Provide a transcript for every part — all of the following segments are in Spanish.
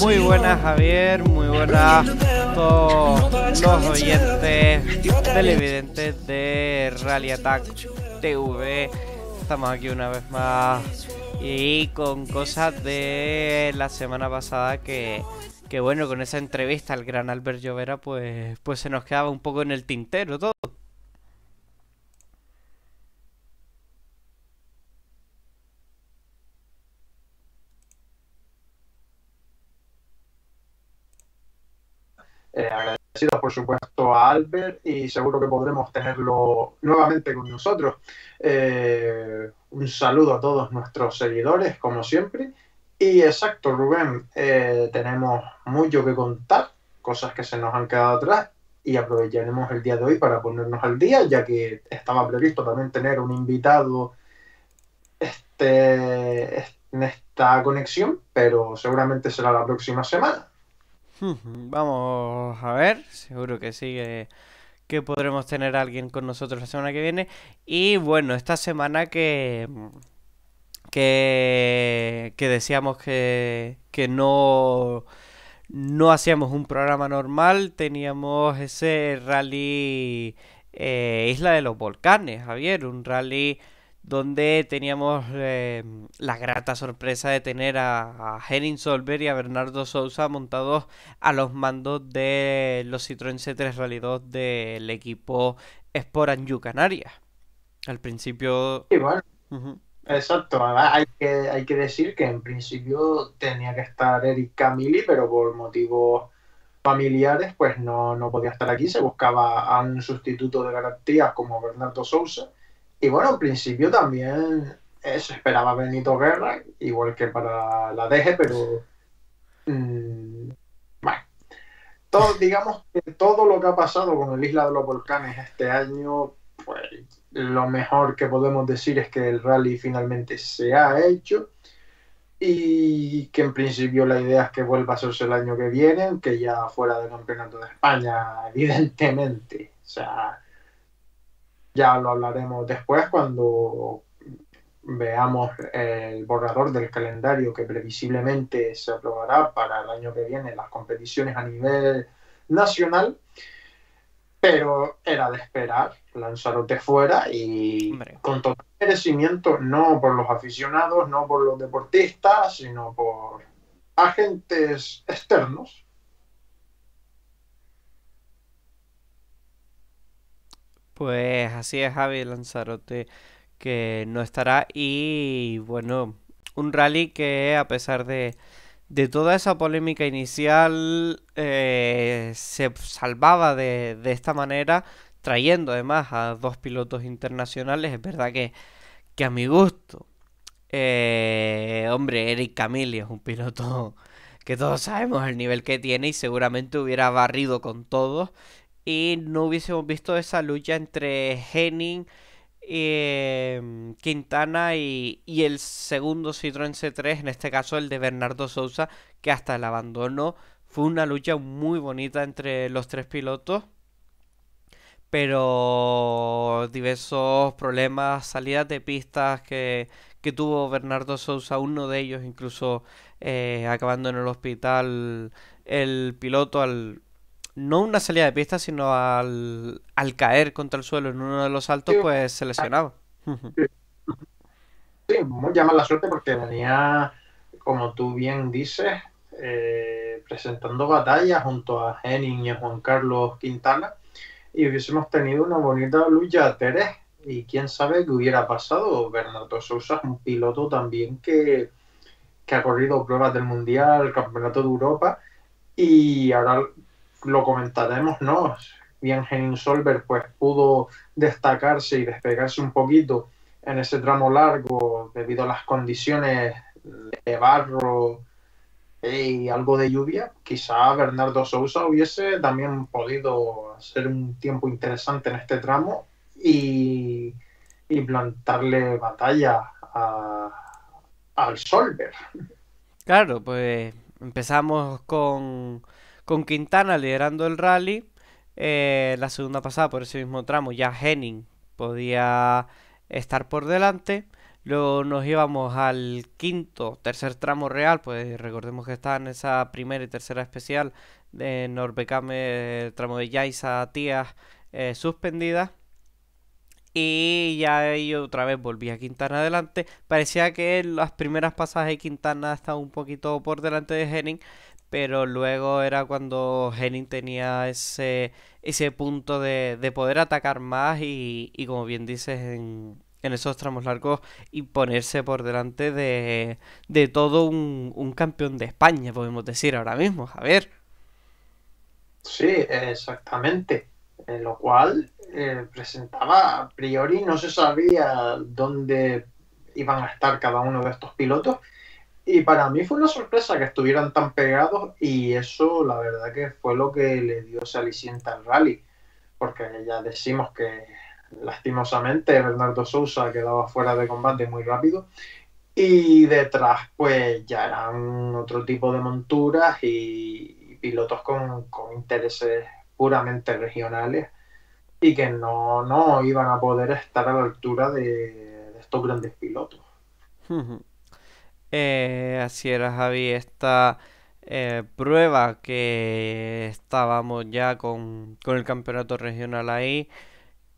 Muy buenas Javier, muy buenas todos los oyentes televidentes de Rally Attack TV. Estamos aquí una vez más y con cosas de la semana pasada que, que bueno, con esa entrevista al gran Albert Llovera pues, pues se nos quedaba un poco en el tintero todo. Eh, agradecidos, por supuesto, a Albert y seguro que podremos tenerlo nuevamente con nosotros. Eh, un saludo a todos nuestros seguidores, como siempre. Y exacto, Rubén, eh, tenemos mucho que contar, cosas que se nos han quedado atrás y aprovecharemos el día de hoy para ponernos al día, ya que estaba previsto también tener un invitado este, en esta conexión, pero seguramente será la próxima semana. Vamos a ver, seguro que sí que, podremos tener a alguien con nosotros la semana que viene. Y bueno, esta semana que, que, que decíamos que, que no, no hacíamos un programa normal, teníamos ese rally eh, Isla de los Volcanes, Javier, un rally donde teníamos eh, la grata sorpresa de tener a, Henning Solver y a Bernardo Sousa montados a los mandos de los Citroën C3 Rally 2 del equipo Anju Canarias. Al principio... Sí, bueno. Exacto, hay que, hay que decir que en principio tenía que estar Eric Camilli, pero por motivos familiares pues no, no podía estar aquí, se buscaba a un sustituto de garantías como Bernardo Sousa y bueno, en principio también se esperaba Benito Guerra, igual que para la DG, pero. Mm, bueno. digamos que todo lo que ha pasado con el Isla de los Volcanes este año, pues lo mejor que podemos decir es que el rally finalmente se ha hecho y que en principio la idea es que vuelva a hacerse el año que viene, que ya fuera de Campeonato de España, evidentemente. O sea, ya lo hablaremos después cuando veamos el borrador del calendario que previsiblemente se aprobará para el año que viene las competiciones a nivel nacional, pero era de esperar Lanzarote fuera y con todo merecimiento, no por los aficionados, no por los deportistas, sino por agentes externos Pues así es Javi Lanzarote que no estará y bueno, un rally que a pesar de, de toda esa polémica inicial eh, se salvaba de, esta manera trayendo además a dos pilotos internacionales, es verdad que, que a mi gusto, eh, hombre, Eric Camille es un piloto que todos sabemos el nivel que tiene y seguramente hubiera barrido con todos y no hubiésemos visto esa lucha entre Henning, y em, Quintana y, y, el segundo Citroën C3, en este caso el de Bernardo Sousa, que hasta el abandono fue una lucha muy bonita entre los tres pilotos. Pero diversos problemas, salidas de pistas que, que tuvo Bernardo Sousa, uno de ellos incluso eh, acabando en el hospital el piloto al no una salida de pista, sino al, caer contra el suelo en uno de los saltos, pues se lesionaba. Sí, muy mala suerte porque venía, como tú bien dices, eh, presentando batallas junto a Henning y a Juan Carlos Quintana y hubiésemos tenido una bonita lucha a Teres y quién sabe qué hubiera pasado. Bernardo Sousa es un piloto también que, que ha corrido pruebas del Mundial, Campeonato de Europa y ahora lo comentaremos, ¿no? Bien, Henning Solver pues, pudo destacarse y despegarse un poquito en ese tramo largo debido a las condiciones de barro y algo de lluvia. Quizá Bernardo Sousa hubiese también podido hacer un tiempo interesante en este tramo y, y plantarle batalla a, al Solver. Claro, pues empezamos con con Quintana liderando el rally. Eh, la segunda pasada por ese mismo tramo ya Henning podía estar por delante. Luego nos íbamos al quinto, tercer tramo real, pues recordemos que estaba en esa primera y tercera especial de Norbecame, tramo de Yaisa Tías eh, suspendida. Y ya ahí otra vez volví a Quintana adelante. Parecía que en las primeras pasadas de Quintana estaba un poquito por delante de Henning, pero luego era cuando Henning tenía ese, punto de, poder atacar más y, como bien dices, en, esos tramos largos y ponerse por delante de, todo un, campeón de España, podemos decir ahora mismo, a ver. Sí, exactamente. En eh, lo cual eh, presentaba a priori, no se sabía dónde iban a estar cada uno de estos pilotos y para mí fue una sorpresa que estuvieran tan pegados y eso la verdad que fue lo que le dio ese al rally, porque ya decimos que lastimosamente Bernardo Sousa quedaba fuera de combate muy rápido y detrás pues ya eran otro tipo de monturas y, pilotos con, intereses puramente regionales y que no, iban a poder estar a la altura de estos grandes pilotos. Eh, así era Javi, esta eh, prueba que estábamos ya con, el campeonato regional ahí.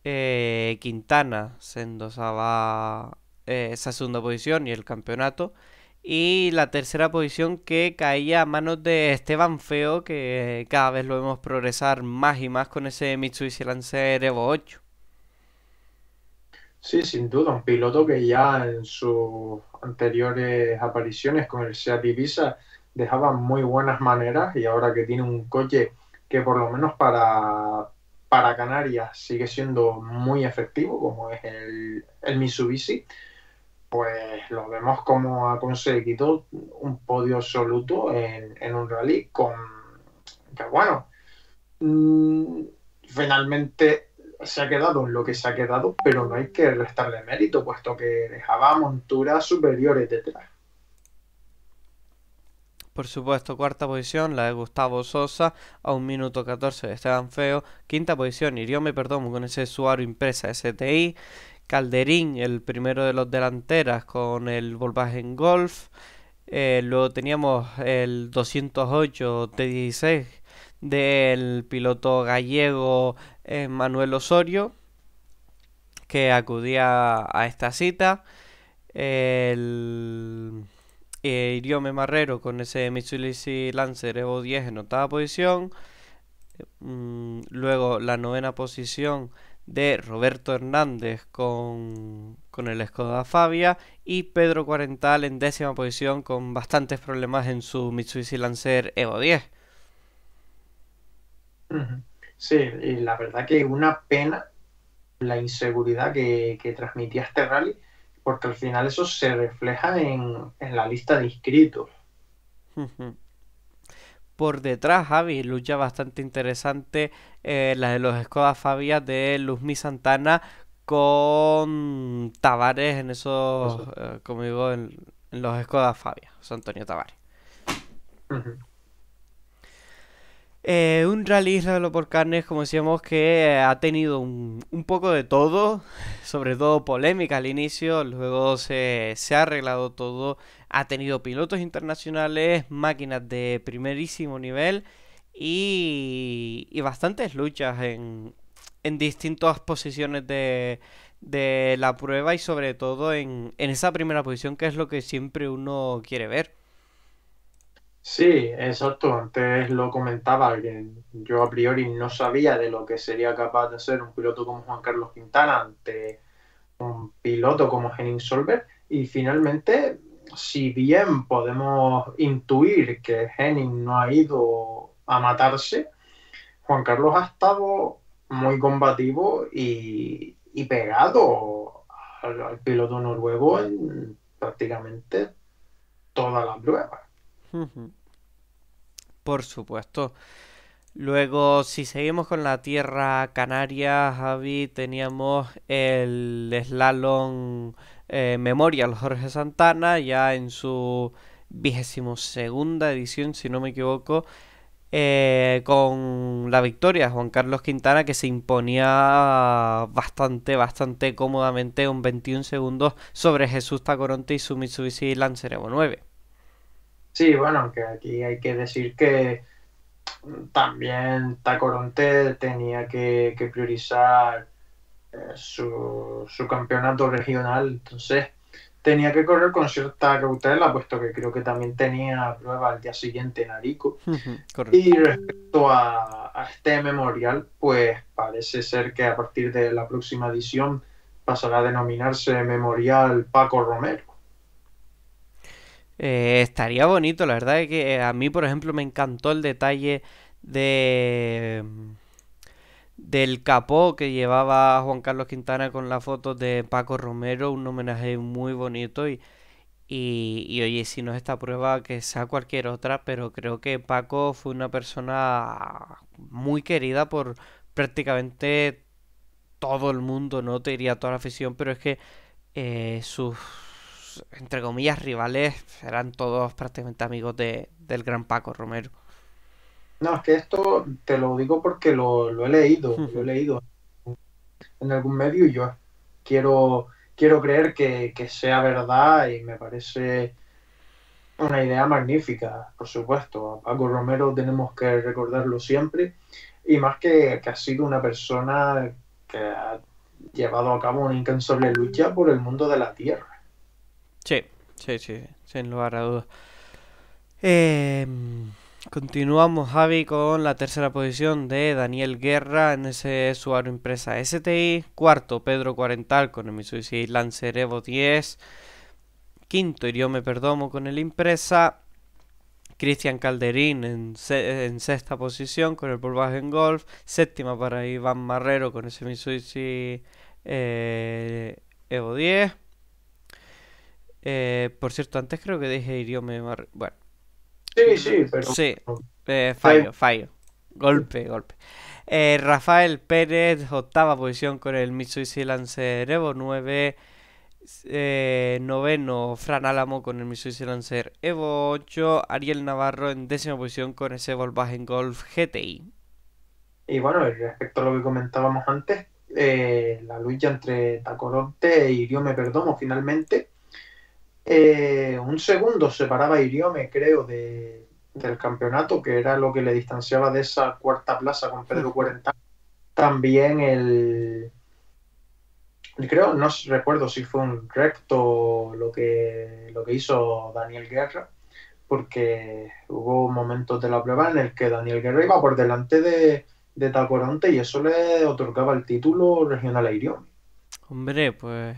Eh, Quintana se endosaba esa segunda posición y el campeonato. Y la tercera posición que caía a manos de Esteban Feo, que cada vez lo vemos progresar más y más con ese Mitsubishi Lancer Evo 8. Sí, sin duda, un piloto que ya en su anteriores apariciones con el Seat Ibiza dejaban muy buenas maneras y ahora que tiene un coche que por lo menos para, para Canarias sigue siendo muy efectivo, como es el, el Mitsubishi, pues lo vemos como ha conseguido un podio absoluto en, en un rally con que bueno, mm, finalmente se ha quedado en lo que se ha quedado, pero no hay que restarle mérito, puesto que dejaba monturas superiores detrás. Por supuesto, cuarta posición, la de Gustavo Sosa, a un minuto 14 de Esteban Feo. Quinta posición, Iriome Perdomo con ese suaro Impresa STI. Calderín, el primero de los delanteras con el en Golf. Eh, luego teníamos el 208 T16 del piloto gallego Manuel Osorio, que acudía a esta cita. El eh, Iriome Marrero con ese Mitsubishi Lancer Evo 10 en octava posición. Mm, luego la novena posición de Roberto Hernández con, con el Skoda Fabia y Pedro Cuarental en décima posición con bastantes problemas en su Mitsubishi Lancer Evo 10. Sí, y la verdad que una pena la inseguridad que, transmitía este rally, porque al final eso se refleja en, la lista de inscritos. Por detrás, Javi, lucha bastante interesante eh, la de los Escoda Fabia de Luzmi Santana con Tavares en esos, eh, como digo, en, los Escoda Fabia, sea, Antonio Tavares. Eh, un rally de por carnes, como decíamos, que eh, ha tenido un, poco de todo, sobre todo polémica al inicio, luego se, ha arreglado todo, ha tenido pilotos internacionales, máquinas de primerísimo nivel y, bastantes luchas en, distintas posiciones de, la prueba y sobre todo en esa primera posición que es lo que siempre uno quiere ver. Sí, exacto. Antes lo comentaba, alguien. yo a priori no sabía de lo que sería capaz de hacer un piloto como Juan Carlos Quintana ante un piloto como Henning Solberg. Y finalmente, si bien podemos intuir que Henning no ha ido a matarse, Juan Carlos ha estado muy combativo y, pegado al, piloto noruego en prácticamente toda la prueba. Por supuesto. Luego, si seguimos con la tierra canaria, Javi, teníamos el slalom eh, Memorial Jorge Santana, ya en su vigésimo segunda edición, si no me equivoco, eh, con la victoria de Juan Carlos Quintana, que se imponía bastante, bastante cómodamente, un 21 segundos sobre Jesús Tacoronte y su Mitsubishi Lancer Evo 9. Sí, bueno, que aquí hay que decir que también Tacoronte tenía que, priorizar eh, su, campeonato regional, entonces tenía que correr con cierta cautela, puesto que creo que también tenía prueba al día siguiente en Arico. y respecto a, este memorial, pues parece ser que a partir de la próxima edición pasará a denominarse Memorial Paco Romero. Eh, estaría bonito, la verdad es que eh, a mí, por ejemplo, me encantó el detalle de mm, del capó que llevaba Juan Carlos Quintana con la foto de Paco Romero, un homenaje muy bonito y, y, oye, si no es esta prueba que sea cualquier otra, pero creo que Paco fue una persona muy querida por prácticamente todo el mundo, no te diría toda la afición, pero es que eh, sus entre comillas, rivales eran todos prácticamente amigos de, del gran Paco Romero. No, es que esto te lo digo porque lo, he leído, lo he leído en algún medio y yo quiero, quiero creer que, sea verdad y me parece una idea magnífica, por supuesto. A Paco Romero tenemos que recordarlo siempre y más que, que ha sido una persona que ha llevado a cabo una incansable lucha por el mundo de la tierra. Sí, sí, sí, sin lugar a dudas. Em, continuamos, Javi, con la tercera posición de Daniel Guerra en ese Subaru Impresa STI. Cuarto, Pedro Cuarental con el Mitsubishi Lancer Evo 10. Quinto, Iriome Perdomo con el Impresa. Cristian Calderín en, sexta posición con el Volkswagen Golf. Séptima para Iván Marrero con ese Mitsubishi eh, Evo 10. Eh, por cierto, antes creo que dije Iriome... Bueno. Sí, sí, pero. Sí. Eh, fallo, fallo. Golpe, golpe. Eh, Rafael Pérez, octava posición con el Mitsubishi Lancer Evo 9. noveno, Fran Álamo con el Mitsubishi Lancer Evo 8. Ariel Navarro en décima posición con ese Volkswagen Golf GTI. Y bueno, respecto a lo que comentábamos antes, la lucha entre Tacoronte y e Iriome Perdomo finalmente eh, un segundo separaba a Iriome, creo, del campeonato, que era lo que le distanciaba de esa cuarta plaza con Pedro Cuarenta. También el. Creo, no recuerdo si fue un recto lo que, lo que hizo Daniel Guerra, porque hubo momentos de la prueba en el que Daniel Guerra iba por delante de, de y eso le otorgaba el título regional a Iriome. Hombre, pues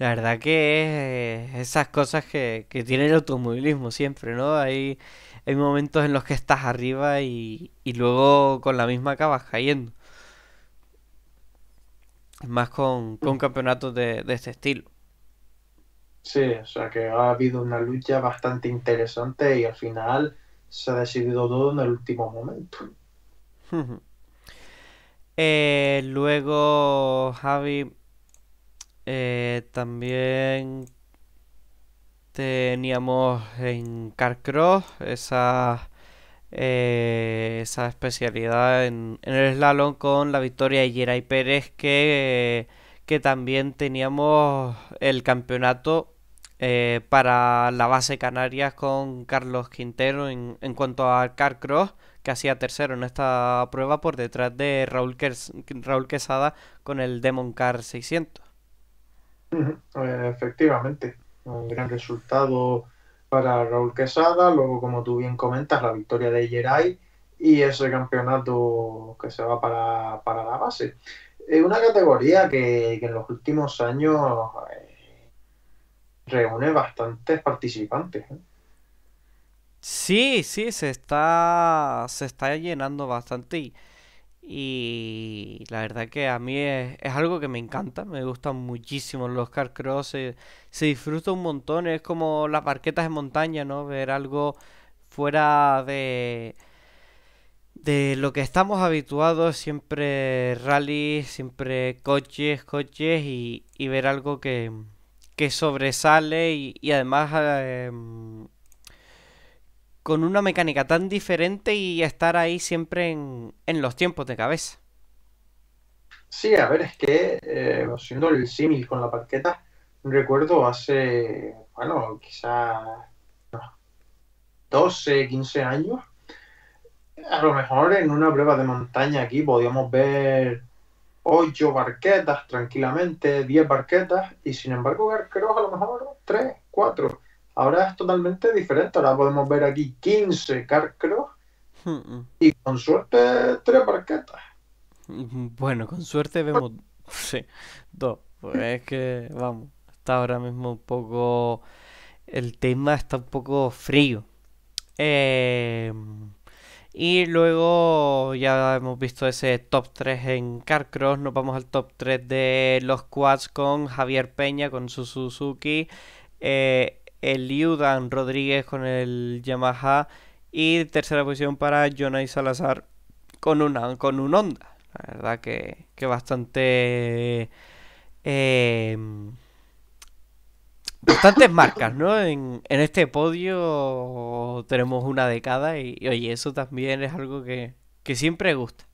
la verdad que es eh, esas cosas que, tiene el automovilismo siempre, ¿no? Hay, hay momentos en los que estás arriba y, luego con la misma acabas cayendo. Más con, mm. campeonatos de, este estilo. Sí, o sea que ha habido una lucha bastante interesante y al final se ha decidido todo en el último momento. Eh, luego, Javi, eh, también teníamos en Carcross esa, eh, esa especialidad en, el slalom con la victoria de Geray Pérez que, que también teníamos el campeonato eh, para la base Canarias con Carlos Quintero en, cuanto a Carcross que hacía tercero en esta prueba por detrás de Raúl, Raúl Quesada con el Demon Car 600. Eh, efectivamente, un gran resultado para Raúl Quesada, luego como tú bien comentas, la victoria de Geray y ese campeonato que se va para, la base. Es una categoría que, en los últimos años eh, reúne bastantes participantes. ¿eh? Sí, sí, se está, se está llenando bastante y la verdad que a mí es, algo que me encanta, me gustan muchísimo los car cross, se disfruta un montón, es como las barquetas de montaña, ¿no? Ver algo fuera de, de lo que estamos habituados, siempre rally, siempre coches, coches y, ver algo que, sobresale y, además em, con una mecánica tan diferente y estar ahí siempre en, los tiempos de cabeza. Sí, a ver, es que, eh, el símil con la parqueta, recuerdo hace, bueno, quizás 12, 15 años, a lo mejor en una prueba de montaña aquí podíamos ver ocho barquetas tranquilamente, 10 barquetas, y sin embargo creo a lo mejor 3, 4. Ahora es totalmente diferente. Ahora podemos ver aquí 15 carcross y con suerte tres parquetas mm, Bueno, con suerte vemos. Sí, dos. Pues es que, vamos, está ahora mismo un poco. El tema está un poco frío. Em, y luego ya hemos visto ese top 3 en Carcross. Nos vamos al top 3 de los quads con Javier Peña, con su Suzuki. Eh, el Liudan Rodríguez con el Yamaha y tercera posición para Jonay Salazar con una con un Honda. La verdad que, bastante em, bastantes marcas, ¿no? En, este podio tenemos una de cada y, oye, eso también es algo que, que siempre gusta.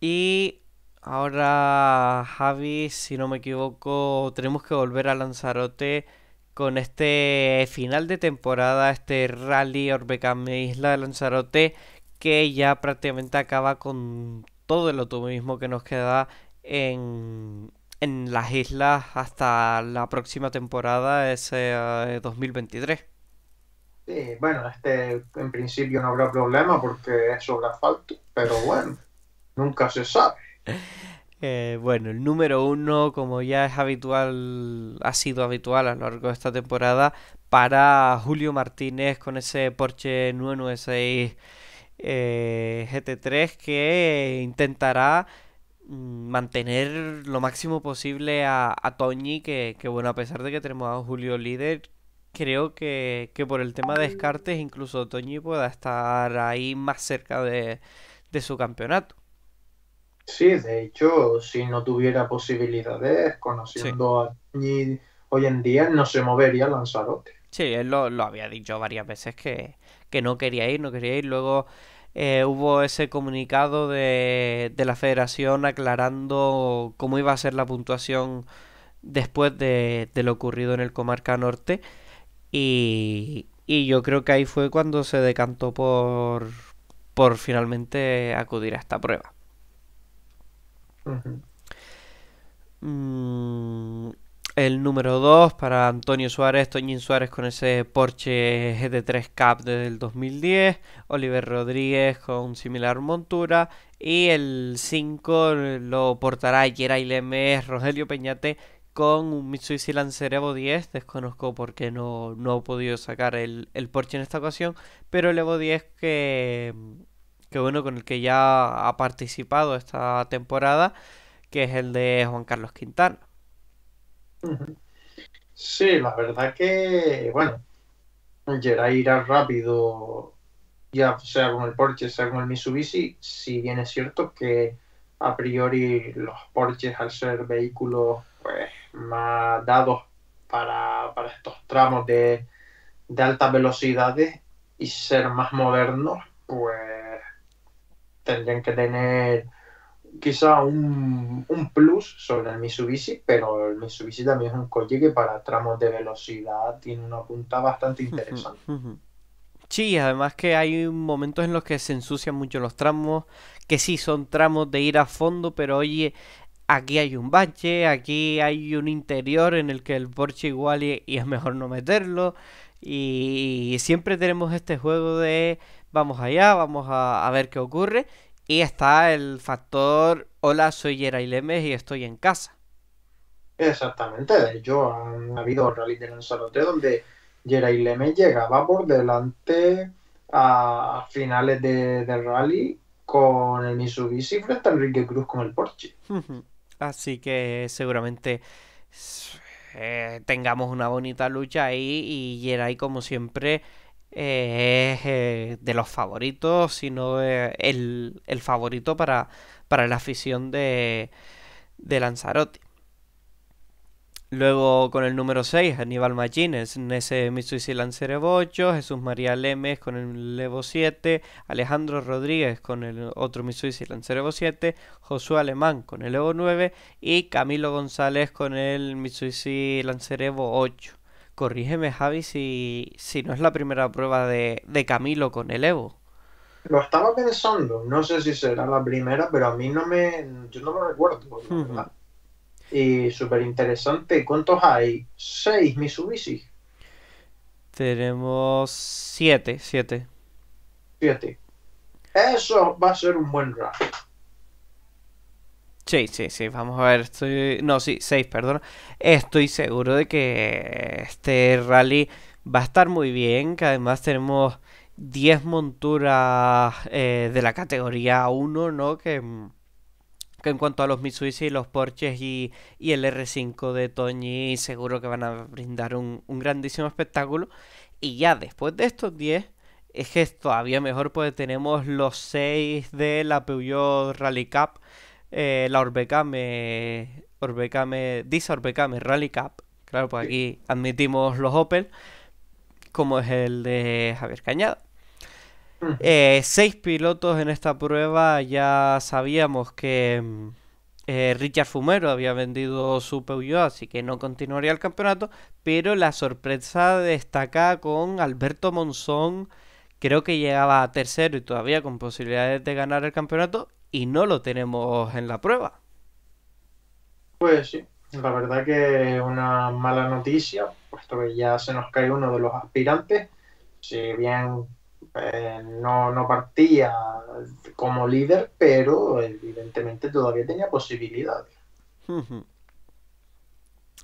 Y Ahora, Javi, si no me equivoco, tenemos que volver a Lanzarote con este final de temporada, este rally Orbecam Isla de Lanzarote, que ya prácticamente acaba con todo el automovilismo que nos queda en, las islas hasta la próxima temporada, ese 2023. Eh, sí, bueno, este en principio no habrá problema porque es sobre asfalto, pero bueno, nunca se sabe. Eh, bueno, el número uno, como ya es habitual, ha sido habitual a lo largo de esta temporada, para Julio Martínez con ese Porsche 996 eh, GT3 que intentará mm, mantener lo máximo posible a, Toñi, que, bueno, a pesar de que tenemos a Julio líder, creo que, por el tema de descartes incluso Toñi pueda estar ahí más cerca de su campeonato. Sí, de hecho, si no tuviera posibilidades, conociendo a a hoy en día, no se movería Lanzarote. Sí, él lo, había dicho varias veces que, no quería ir, no quería ir. Luego eh, hubo ese comunicado de, de la federación aclarando cómo iba a ser la puntuación después de, lo ocurrido en el Comarca Norte. Y, y yo creo que ahí fue cuando se decantó por, por finalmente acudir a esta prueba. Mm, el número 2 para Antonio Suárez, Toñín Suárez con ese Porsche GT3 Cup del 2010, Oliver Rodríguez con similar montura y el 5 lo portará Geray Lemes, Rogelio Peñate con un Mitsubishi Lancer Evo 10. Desconozco porque no, no podido sacar el, el Porsche en esta ocasión. Pero el Evo 10 que que bueno, con el que ya ha participado esta temporada, que es el de Juan Carlos Quintana. Sí, la verdad que, bueno, Geray irá rápido, ya sea con el Porsche, sea con el Mitsubishi, si bien es cierto que a priori los Porsches al ser vehículos pues, más dados para, estos tramos de, de altas velocidades y ser más modernos, pues tendrían que tener quizá un, plus sobre el Mitsubishi, pero el Mitsubishi también es un coche que para tramos de velocidad tiene una punta bastante interesante. Sí, además que hay momentos en los que se ensucian mucho los tramos, que sí son tramos de ir a fondo, pero oye, aquí hay un bache, aquí hay un interior en el que el Porsche igual y, es mejor no meterlo. y siempre tenemos este juego de vamos allá, vamos a, ver qué ocurre. Y está el factor, hola, soy Yeray Lemes y estoy en casa. Exactamente, de hecho han habido rally de Lanzarote donde Yeray Lemes llegaba por delante a finales de, rally con el Mitsubishi frente a Enrique Cruz con el Porsche. Así que seguramente eh, tengamos una bonita lucha ahí y Yeray como siempre eh, es eh, de los favoritos, sino eh, el, favorito para, para la afición de, de, Lanzarote. Luego con el número 6, Aníbal Magines, Nese Lancer Evo 8, Jesús María Lemes con el Evo 7, Alejandro Rodríguez con el otro Lancer Lancerevo 7, Josué Alemán con el Evo 9 y Camilo González con el Lancer Lancerevo 8. Corrígeme, Javi, si, si no es la primera prueba de, Camilo con el Evo. Lo estaba pensando, no sé si será la primera, pero a mí no me. Yo no lo recuerdo, Y súper interesante. ¿Cuántos hay? Seis Mitsubishi. Tenemos siete, siete. Siete. Eso va a ser un buen rato. Sí, sí, sí, vamos a ver, No, sí, 6, perdón. Estoy seguro de que este rally va a estar muy bien, que además tenemos 10 monturas eh, de la categoría 1, ¿no? Que, en cuanto a los Mitsubishi, los Porsches y, el R5 de Toñi, seguro que van a brindar un, grandísimo espectáculo. Y ya después de estos 10, es que todavía mejor pues tenemos los 6 de la Peugeot Rally Cup eh, la Orbecame, Orbecame, dice Orbecame Rally Cup, claro, pues aquí admitimos los Opel, como es el de Javier Cañada. Eh, seis pilotos en esta prueba, ya sabíamos que mm, eh, Richard Fumero había vendido su Peugeot, así que no continuaría el campeonato, pero la sorpresa destaca con Alberto Monzón, creo que llegaba a tercero y todavía con posibilidades de ganar el campeonato, y no lo tenemos en la prueba. Pues sí, la verdad que es una mala noticia, puesto que ya se nos cae uno de los aspirantes, si bien eh, no, partía como líder, pero evidentemente todavía tenía posibilidades.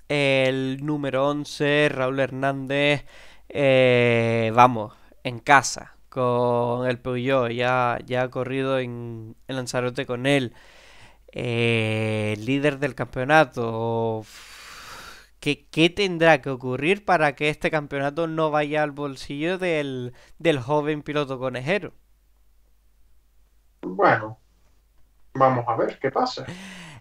El número 11, Raúl Hernández, eh, vamos, en casa, con el Peugeot, ya, ya ha corrido en, Lanzarote con él, eh, líder del campeonato. ¿Qué, tendrá que ocurrir para que este campeonato no vaya al bolsillo del, del joven piloto conejero? Bueno, vamos a ver qué pasa.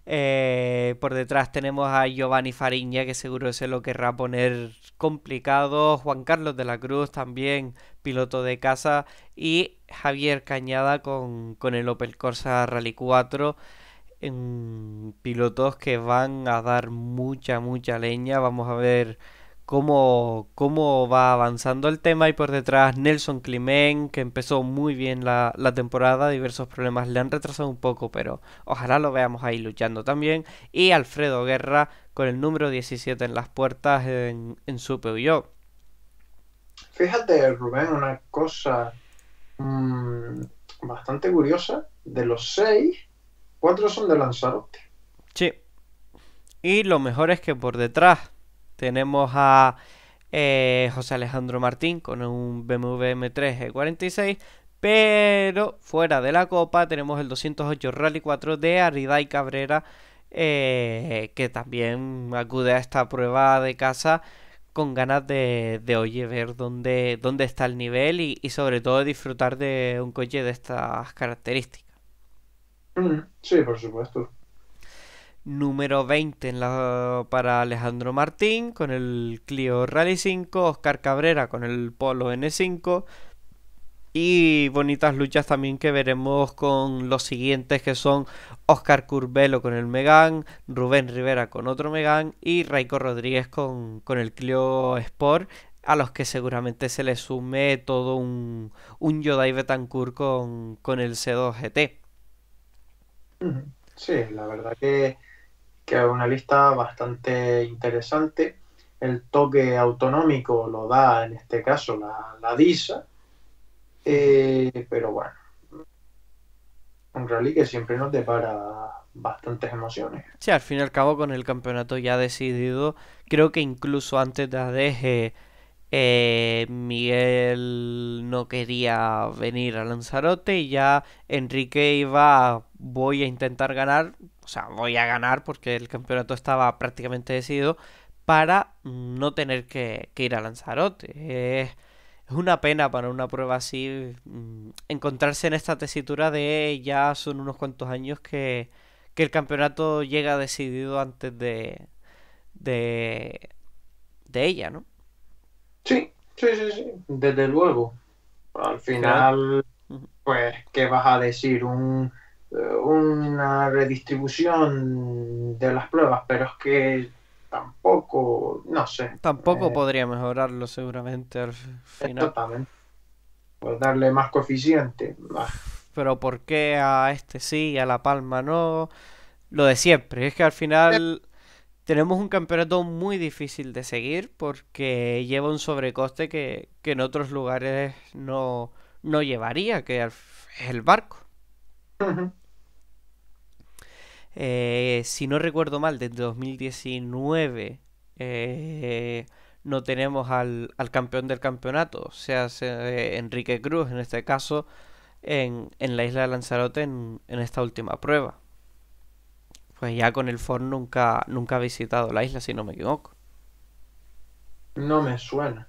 Eh, por detrás tenemos a Giovanni Fariña, que seguro se lo querrá poner complicado. Juan Carlos de la Cruz, también piloto de casa. Y Javier Cañada con, con el Opel Corsa Rally 4. pilotos que van a dar mucha, mucha leña. Vamos a ver cómo, cómo va avanzando el tema y por detrás Nelson Climent, que empezó muy bien la, temporada, diversos problemas le han retrasado un poco, pero ojalá lo veamos ahí luchando también. Y Alfredo Guerra con el número 17 en las puertas en, en su yo Fíjate, Rubén, una cosa mm, bastante curiosa. De los 6 cuatro son de Lanzarote. Sí. Y lo mejor es que por detrás tenemos a eh, José Alejandro Martín con un BMW M3 E46. Pero fuera de la copa tenemos el 208 Rally 4 de y Cabrera. Eh, que también acude a esta prueba de casa con ganas de, oye, ver dónde, dónde está el nivel y, y, sobre todo disfrutar de un coche de estas características. Mm, sí, por supuesto número 20 para Alejandro Martín con el Clio Rally 5, Oscar Cabrera con el Polo N5 y bonitas luchas también que veremos con los siguientes que son Oscar Curbelo con el Megan, Rubén Rivera con otro Megan y Raico Rodríguez con, el Clio Sport a los que seguramente se le sume todo un, un Yodai Betancourt con, con el C2 GT. Sí, la verdad que que es una lista bastante interesante. El toque autonómico lo da en este caso la, la DISA, eh, pero bueno, un rally que siempre nos depara bastantes emociones. Sí, al fin y al cabo con el campeonato ya decidido, creo que incluso antes de ADG, eh, Miguel no quería venir a Lanzarote y ya Enrique iba, voy a intentar ganar, o sea, voy a ganar porque el campeonato estaba prácticamente decidido para no tener que, ir a Lanzarote. es una pena para una prueba así mm, encontrarse en esta tesitura de ya son unos cuantos años que, el campeonato llega decidido antes de, de, ella, ¿no? Sí, sí, sí, sí, desde luego. Al final, pues, ¿qué vas a decir? Un eh, una redistribución de las pruebas, pero es que tampoco, no sé. Tampoco eh, podría mejorarlo seguramente al final. darle más coeficiente. Pero ¿por qué a este sí y a La Palma no? Lo de siempre, es que al final eh. tenemos un campeonato muy difícil de seguir porque lleva un sobrecoste que, que en otros lugares no, no llevaría, que es el barco. Eh, si no recuerdo mal, desde 2019 eh, no tenemos al, campeón del campeonato, o sea, eh, Enrique Cruz en este caso, en, la isla de Lanzarote en, esta última prueba. Pues ya con el Ford nunca, nunca ha visitado la isla, si no me equivoco. No me suena.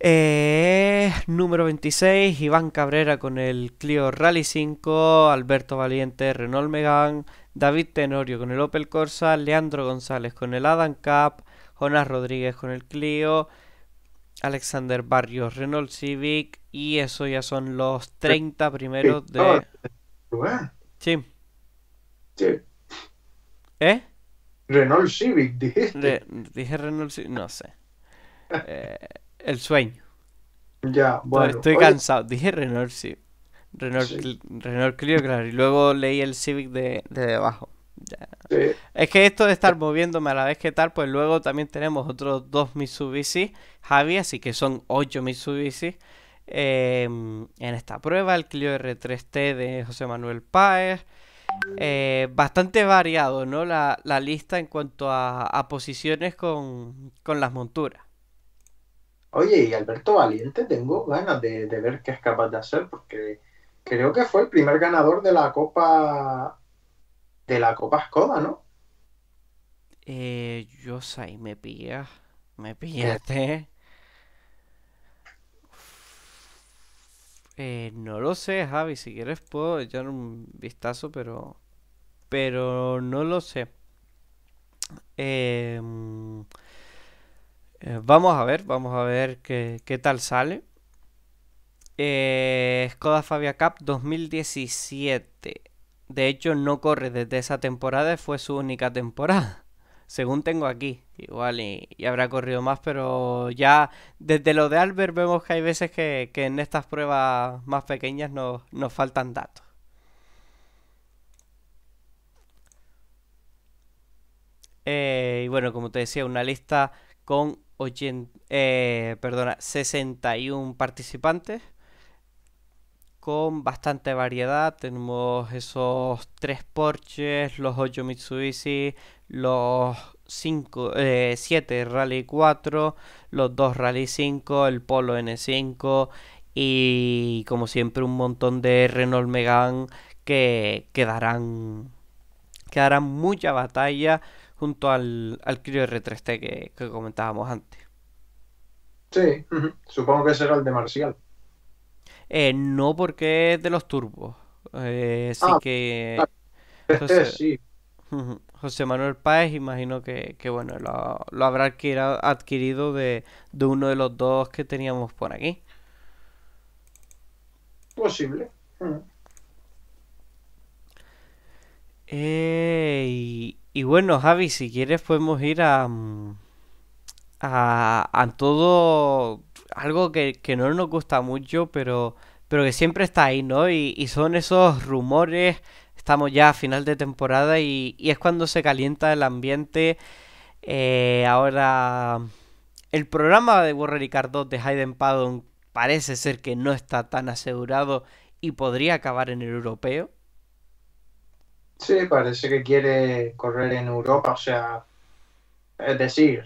Eh, número 26, Iván Cabrera con el Clio Rally 5, Alberto Valiente, Renault Megan, David Tenorio con el Opel Corsa, Leandro González con el Adam Cup, Jonás Rodríguez con el Clio, Alexander Barrios, Renault Civic, y eso ya son los 30 primeros de. Sí. ¿Eh? Renault Civic, dijiste. dije Renault Civic, no sé. Eh el sueño. Ya, bueno. Estoy cansado. Dije Renault sí Renault, Renault Clio, claro. Y luego leí el Civic de, debajo. Es que esto de estar moviéndome a la vez que tal, pues luego también tenemos otros dos Mitsubishi Javi, así que son ocho Mitsubishi. Em, en esta prueba, el Clio R3T de José Manuel Páez. Eh, bastante variado, ¿no? La, lista en cuanto a, posiciones con las monturas. Oye, y Alberto Valiente, tengo ganas de, ver qué es capaz de hacer, porque creo que fue el primer ganador de la Copa de la Copa Escoda, ¿no? Eh, yo sé, me pilla, me pillaste. Eh. eh, no lo sé, Javi, si quieres puedo echar un vistazo, pero pero no lo sé. Eh, eh, vamos a ver, vamos a ver qué, tal sale. Eh, Skoda Fabia Cup 2017. De hecho, no corre desde esa temporada, fue su única temporada. Según tengo aquí, igual y, habrá corrido más, pero ya desde lo de Albert vemos que hay veces que, en estas pruebas más pequeñas nos, faltan datos. Eh, y bueno, como te decía, una lista con 61 eh, participantes con bastante variedad. Tenemos esos tres Porsches, los 8 Mitsubishi, los 7 eh, Rally 4, los 2 Rally 5, el Polo N5 y como siempre un montón de Renault Megan que, quedarán. Quedarán que darán mucha batalla junto al, al R3T que, comentábamos antes. Sí, supongo que será el de Marcial. Eh, no, porque es de los turbos. Eh, sí ah, que. Ah, este José, sí. José Manuel Páez, imagino que, bueno, lo, lo, habrá adquirido de, uno de los dos que teníamos por aquí. Posible. Eh, y, y bueno, Javi, si quieres podemos ir mm, a... A, todo algo que, que, no nos gusta mucho, pero, pero que siempre está ahí, ¿no? Y, son esos rumores, estamos ya a final de temporada y, es cuando se calienta el ambiente. Eh, ahora, el programa de Warren y de Hayden Paddon parece ser que no está tan asegurado y podría acabar en el europeo. Sí, parece que quiere correr en Europa, o sea, es decir,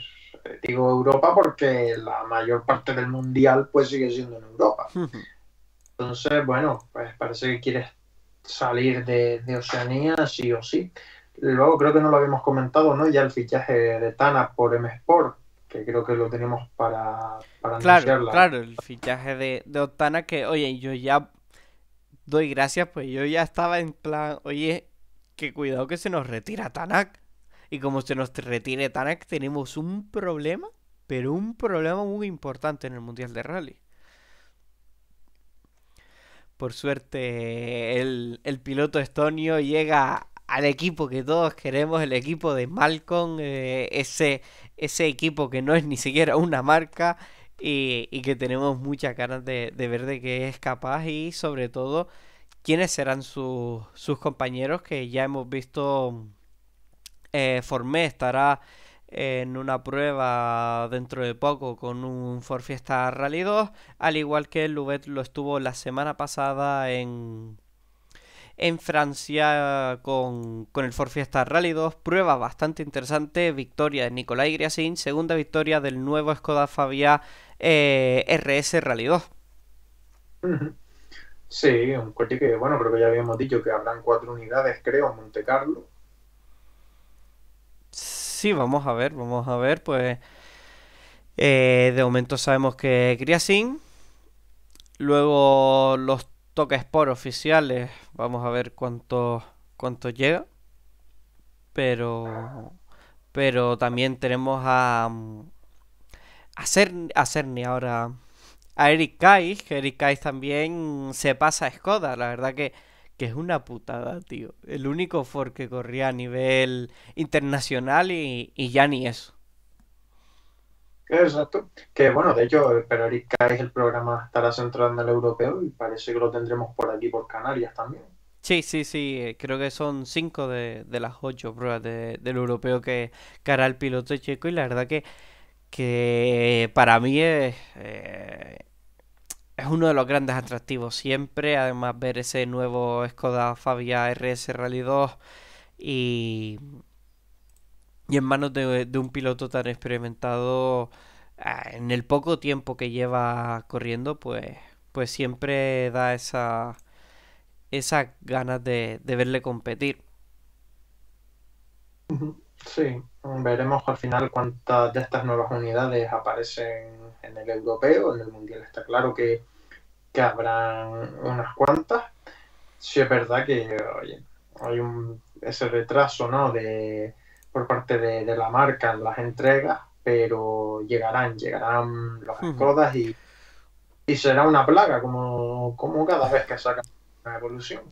digo Europa porque la mayor parte del mundial pues sigue siendo en Europa. Entonces, bueno, pues parece que quiere salir de, Oceanía sí o sí. Luego creo que no lo habíamos comentado, ¿no? Ya el fichaje de Tana por M-Sport, que creo que lo tenemos para, claro, anunciarla. Claro, el fichaje de, de Otana que, oye, yo ya doy gracias, pues yo ya estaba en plan, oye, que cuidado que se nos retira Tanak. Y como se nos retire Tanak, tenemos un problema, pero un problema muy importante en el Mundial de Rally. Por suerte, el, piloto estonio llega al equipo que todos queremos, el equipo de Malcolm, eh, ese, ese equipo que no es ni siquiera una marca y, que tenemos muchas ganas de, ver de que es capaz y sobre todo quiénes serán sus compañeros que ya hemos visto eh, Formé estará en una prueba dentro de poco con un Forfiesta Rally 2 al igual que Lubet lo estuvo la semana pasada en en Francia con, el Forfiesta Fiesta Rally 2, prueba bastante interesante, victoria de Nicolai Griasin, segunda victoria del nuevo Skoda Fabia eh, RS Rally 2. Sí, un coche que, bueno, creo que ya habíamos dicho que habrán cuatro unidades, creo, en Monte Carlo. Sí, vamos a ver, vamos a ver, pues... Eh, de momento sabemos que Kriasin. Luego los toques por oficiales. Vamos a ver cuántos cuánto llega. Pero. Pero también tenemos a. Mm, a, a Cerny ahora a Eric Kais, que Eric Kais también se pasa a Skoda, la verdad que, que es una putada, tío. El único Ford que corría a nivel internacional y, ya ni eso. Exacto. Que bueno, de hecho, pero Eric Kais el programa estará centrado en el europeo y parece que lo tendremos por aquí, por Canarias también. Sí, sí, sí, eh, creo que son cinco de, las ocho pruebas del europeo que, cara el piloto checo y la verdad que que eh, para mí es, eh, es uno de los grandes atractivos siempre. Además, ver ese nuevo Skoda Fabia RS Rally 2 y, en manos de, un piloto tan experimentado eh, en el poco tiempo que lleva corriendo, pues, pues siempre da esa, esas ganas de, de verle competir. Sí, Veremos al final cuántas de estas nuevas unidades aparecen en el europeo. En el mundial está claro que, habrán unas cuantas. Sí es verdad que oye, hay un, ese retraso por parte de, la marca en las entregas, pero llegarán, llegarán las escodas y, y será una plaga como, como cada vez que saca una evolución.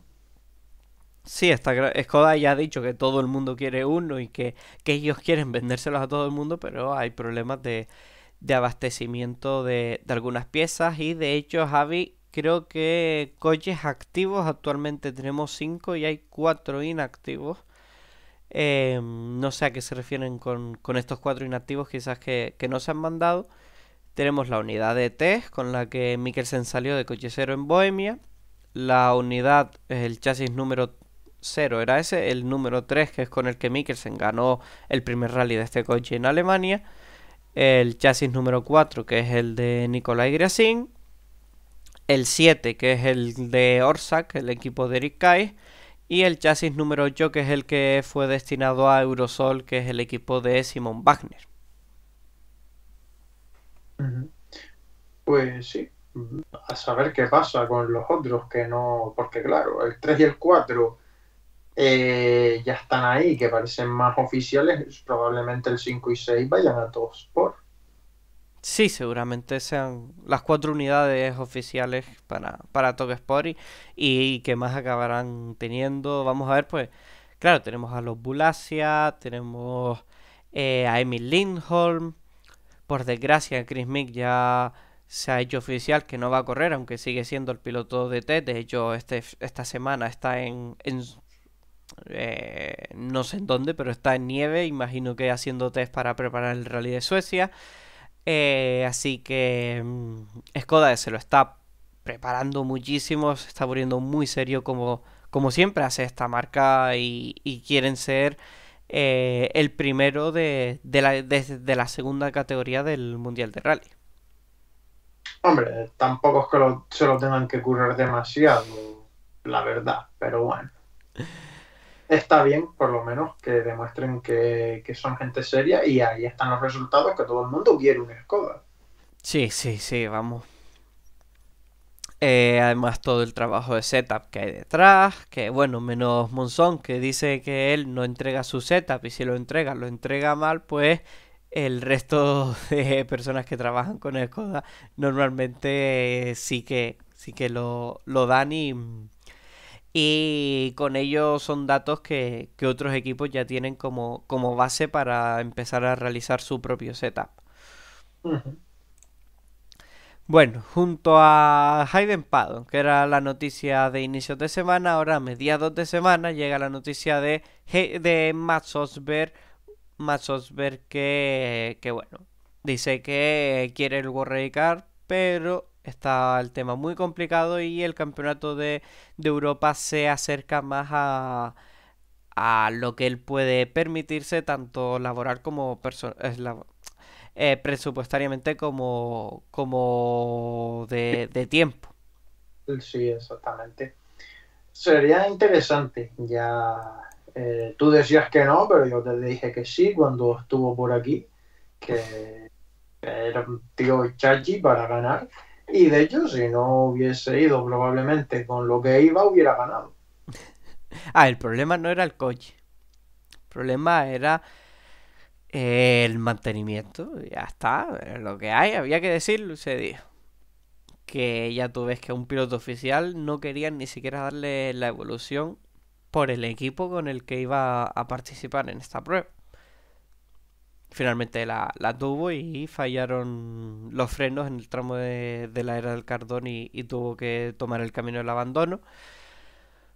Sí, está, Skoda ya ha dicho que todo el mundo quiere uno y que, ellos quieren vendérselos a todo el mundo, pero hay problemas de, de abastecimiento de, algunas piezas y de hecho Javi creo que coches activos actualmente tenemos 5 y hay 4 inactivos. Em, no sé a qué se refieren con, estos 4 inactivos quizás que, no se han mandado. Tenemos la unidad de test con la que Mikkelsen salió de cero en Bohemia. La unidad, es el chasis número 0. Era ese el número 3, que es con el que Mikkelsen ganó el primer rally de este coche en Alemania. El chasis número 4, que es el de Nikolai Grasin. El 7, que es el de Orsak, el equipo de Eric Kai. Y el chasis número 8, que es el que fue destinado a Eurosol, que es el equipo de Simon Wagner. Pues sí, a saber qué pasa con los otros, que no, porque claro, el 3 y el 4 eh, ya están ahí, que parecen más oficiales, probablemente el 5 y 6 vayan a todos por. Sí, seguramente sean las cuatro unidades oficiales para, para Sport y, y, que más acabarán teniendo. Vamos a ver, pues, claro, tenemos a los Bulacia, tenemos eh, a Emil Lindholm. Por desgracia, Chris Mick ya se ha hecho oficial que no va a correr, aunque sigue siendo el piloto de T. E de hecho, este, esta semana está en eh, no sé en dónde, pero está en nieve, imagino que haciendo test para preparar el rally de Suecia. Eh, así que mm, Skoda se lo está preparando muchísimo, se está poniendo muy serio como, como siempre hace esta marca y, quieren ser eh, el primero de, de, la, segunda categoría del Mundial de Rally. Hombre, tampoco es que se lo tengan que currar demasiado, la verdad, pero bueno. está bien, por lo menos, que demuestren que, son gente seria y ahí están los resultados que todo el mundo quiere una Skoda. Sí, sí, sí, vamos. Eh, además todo el trabajo de setup que hay detrás, que bueno, menos Monzón que dice que él no entrega su setup y si lo entrega, lo entrega mal, pues el resto de personas que trabajan con Escoda normalmente sí que sí que lo, lo dan y, y con ello son datos que, otros equipos ya tienen como, como, base para empezar a realizar su propio setup. Bueno, junto a Hayden Paddon, que era la noticia de inicios de semana, ahora a mediados de semana llega la noticia de, de Matt Osberg. que, que, bueno, dice que quiere el Warrior Card, pero está el tema muy complicado y el campeonato de, Europa se acerca más a, a, lo que él puede permitirse, tanto laboral como es eh, presupuestariamente como, como de, tiempo. Sí, exactamente. Sería interesante, ya eh, tú decías que no, pero yo te dije que sí cuando estuvo por aquí, que era un tío chachi para ganar. Y de hecho, si no hubiese ido probablemente con lo que iba, hubiera ganado. ah, el problema no era el coche. El problema era eh, el mantenimiento. Ya está, lo que hay, había que decirlo, se dijo. Que ya tú ves que un piloto oficial no quería ni siquiera darle la evolución por el equipo con el que iba a participar en esta prueba. Finalmente la, tuvo y fallaron los frenos en el tramo de, la era del Cardón y, tuvo que tomar el camino del abandono.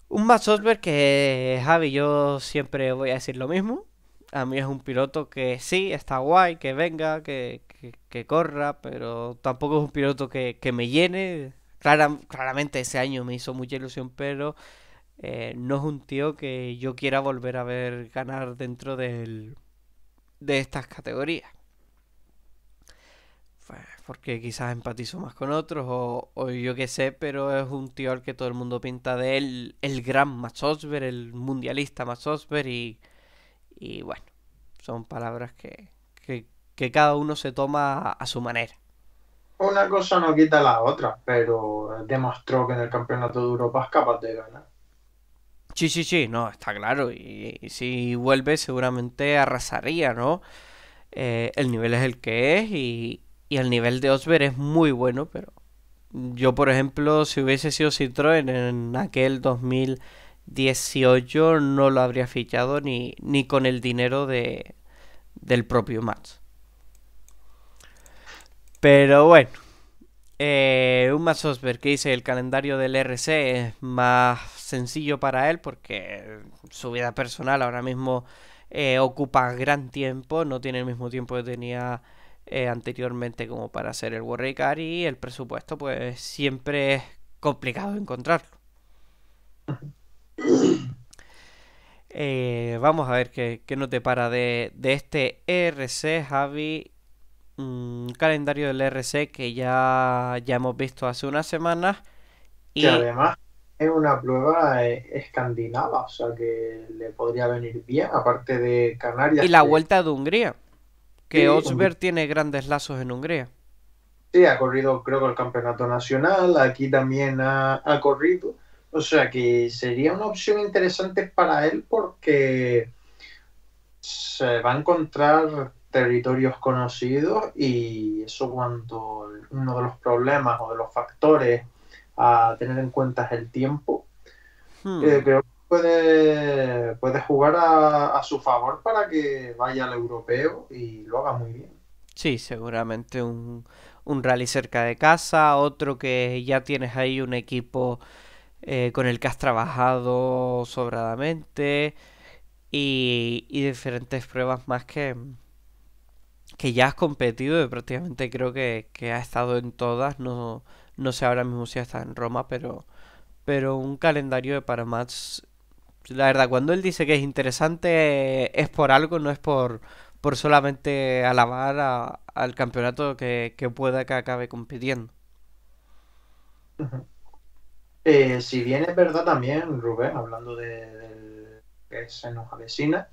Un Max que, Javi, yo siempre voy a decir lo mismo. A mí es un piloto que sí, está guay, que venga, que, corra, pero tampoco es un piloto que, me llene. claramente ese año me hizo mucha ilusión, pero eh, no es un tío que yo quiera volver a ver ganar dentro del, de estas categorías. porque quizás empatizo más con otros o, yo qué sé, pero es un tío al que todo el mundo pinta de él, el gran Max Osberg, el mundialista Max y, bueno, son palabras que cada uno se toma a su manera una cosa no quita la otra, pero demostró que en el Campeonato de Europa es capaz de ganar. Sí, sí, sí, no, está claro. Y, si vuelve, seguramente arrasaría, ¿no? Eh, el nivel es el que es y, el nivel de Osber es muy bueno, pero yo, por ejemplo, si hubiese sido Citroën en aquel 2018, no lo habría fichado ni, ni con el dinero de, del propio Mats. Pero bueno, un más software que dice el calendario del RC es más sencillo para él porque su vida personal ahora mismo eh, ocupa gran tiempo, no tiene el mismo tiempo que tenía eh, anteriormente como para hacer el Warrior y el presupuesto pues siempre es complicado encontrarlo. Eh, vamos a ver qué, qué nos para de, de este RC Javi un calendario del e RC que ya, ya hemos visto hace unas semanas. Y además es una prueba eh, escandinava, o sea que le podría venir bien, aparte de Canarias. Y la vuelta de Hungría, que Osbert Osberg tiene grandes lazos en Hungría. Sí, ha corrido creo que el campeonato nacional, aquí también ha, ha corrido. O sea que sería una opción interesante para él porque se va a encontrar territorios conocidos y eso cuando uno de los problemas o de los factores a tener en cuenta es el tiempo, hmm. eh, creo que puede, jugar a, su favor para que vaya al europeo y lo haga muy bien. Sí, seguramente un, rally cerca de casa, otro que ya tienes ahí un equipo eh, con el que has trabajado sobradamente y, diferentes pruebas más que, que ya has competido, prácticamente creo que, que ha estado en todas, no, no sé ahora mismo si está en Roma, pero, pero un calendario de Paramats, la verdad, cuando él dice que es interesante es por algo, no es por, por solamente alabar al campeonato que, pueda que acabe compitiendo. Eh, si bien es verdad también, Rubén, hablando de, que se nos avecina,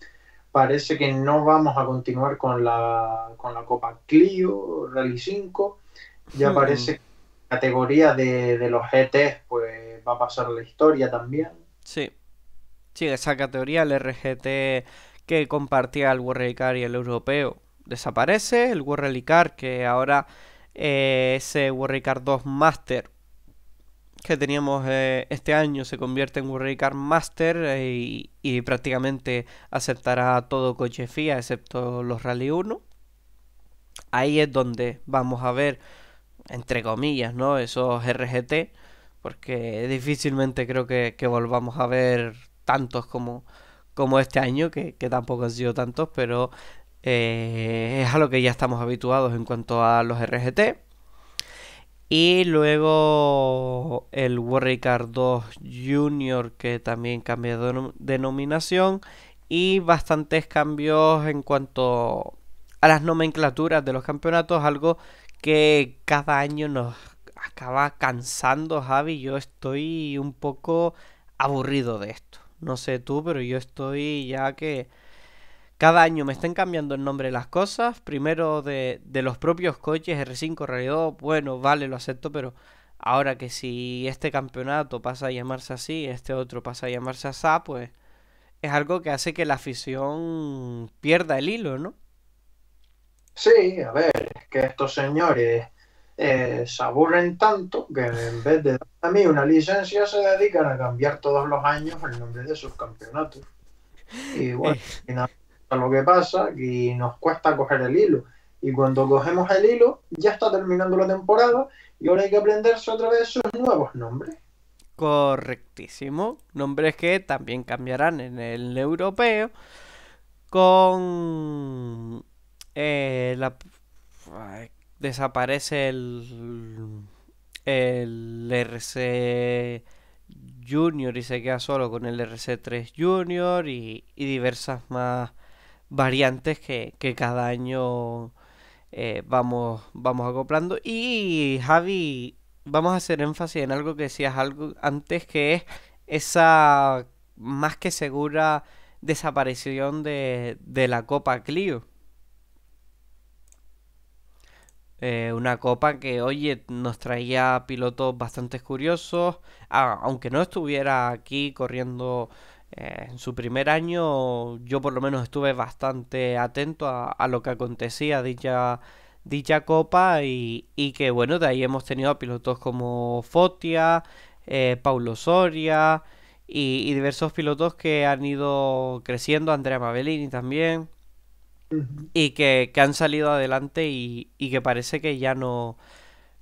parece que no vamos a continuar con la, con la Copa Clio, Rally 5. Ya hmm. parece que la categoría de, los gts pues, va a pasar la historia también. Sí. esa categoría, el RGT que compartía el World Car y el europeo, desaparece. El World Car, que ahora eh, es ese World Car 2 Master que teníamos eh, este año se convierte en un Raycar Master eh, y, prácticamente aceptará todo coche FIA excepto los Rally 1. Ahí es donde vamos a ver, entre comillas, ¿no? esos RGT, porque difícilmente creo que, volvamos a ver tantos como, como este año, que, tampoco han sido tantos, pero eh, es a lo que ya estamos habituados en cuanto a los RGT. Y luego el Warrior 2 Junior que también cambia de denominación. Y bastantes cambios en cuanto a las nomenclaturas de los campeonatos. Algo que cada año nos acaba cansando, Javi. Yo estoy un poco aburrido de esto. No sé tú, pero yo estoy ya que cada año me están cambiando el nombre de las cosas. Primero de, los propios coches R5, R2, bueno, vale, lo acepto, pero ahora que si este campeonato pasa a llamarse así, este otro pasa a llamarse así, pues es algo que hace que la afición pierda el hilo, ¿no? Sí, a ver, es que estos señores eh, se aburren tanto que en vez de dar a mí una licencia se dedican a cambiar todos los años el nombre de sus campeonatos. Y bueno, lo que pasa y nos cuesta coger el hilo. Y cuando cogemos el hilo, ya está terminando la temporada y ahora hay que aprenderse otra vez sus nuevos nombres. Correctísimo. Nombres que también cambiarán en el europeo con eh, la... desaparece el el RC Junior y se queda solo con el RC3 Junior y, y diversas más variantes que, cada año eh, vamos, vamos acoplando. Y Javi, vamos a hacer énfasis en algo que decías algo antes, que es esa más que segura desaparición de, la Copa Clio. Eh, una copa que, oye, nos traía pilotos bastante curiosos, aunque no estuviera aquí corriendo eh, en su primer año yo por lo menos estuve bastante atento a, lo que acontecía dicha, dicha copa y, que bueno, de ahí hemos tenido pilotos como Fotia, eh, Paulo Soria y, diversos pilotos que han ido creciendo, Andrea Mabelini también, y que, han salido adelante y, que parece que ya no,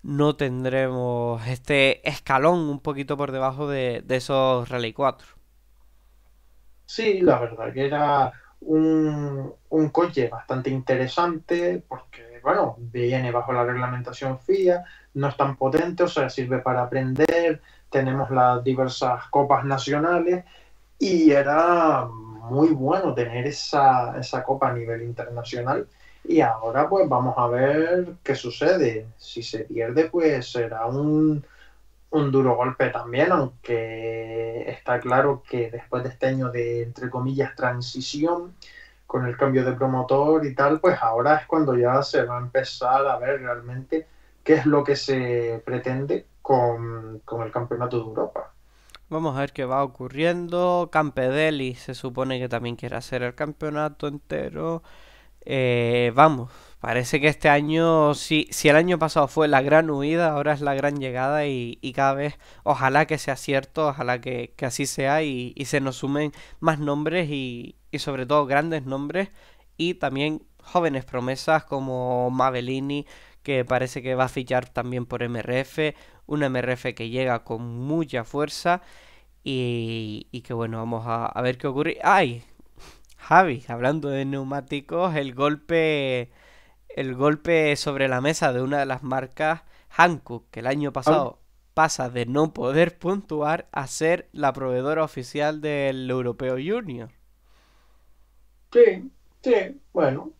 no tendremos este escalón un poquito por debajo de, de esos Rally 4. Sí, la verdad que era un, un coche bastante interesante porque, bueno, viene bajo la reglamentación FIA, no es tan potente, o sea, sirve para aprender, tenemos las diversas copas nacionales y era muy bueno tener esa, esa copa a nivel internacional. Y ahora pues vamos a ver qué sucede. Si se pierde pues será un, un duro golpe también, aunque está claro que después de este año de, entre comillas, transición, con el cambio de promotor y tal, pues ahora es cuando ya se va a empezar a ver realmente qué es lo que se pretende con, el Campeonato de Europa. Vamos a ver qué va ocurriendo. Campedelli se supone que también quiere hacer el campeonato entero. Eh, vamos, parece que este año, si, si el año pasado fue la gran huida, ahora es la gran llegada y, cada vez ojalá que sea cierto, ojalá que, así sea y, se nos sumen más nombres y, sobre todo grandes nombres y también jóvenes promesas como Mabelini que parece que va a fichar también por MRF, un MRF que llega con mucha fuerza y, que bueno, vamos a, a ver qué ocurre. ¡Ay! Javi, hablando de neumáticos, el golpe, el golpe sobre la mesa de una de las marcas Hankook, que el año pasado pasa de no poder puntuar a ser la proveedora oficial del Europeo Junior. Sí, sí, bueno.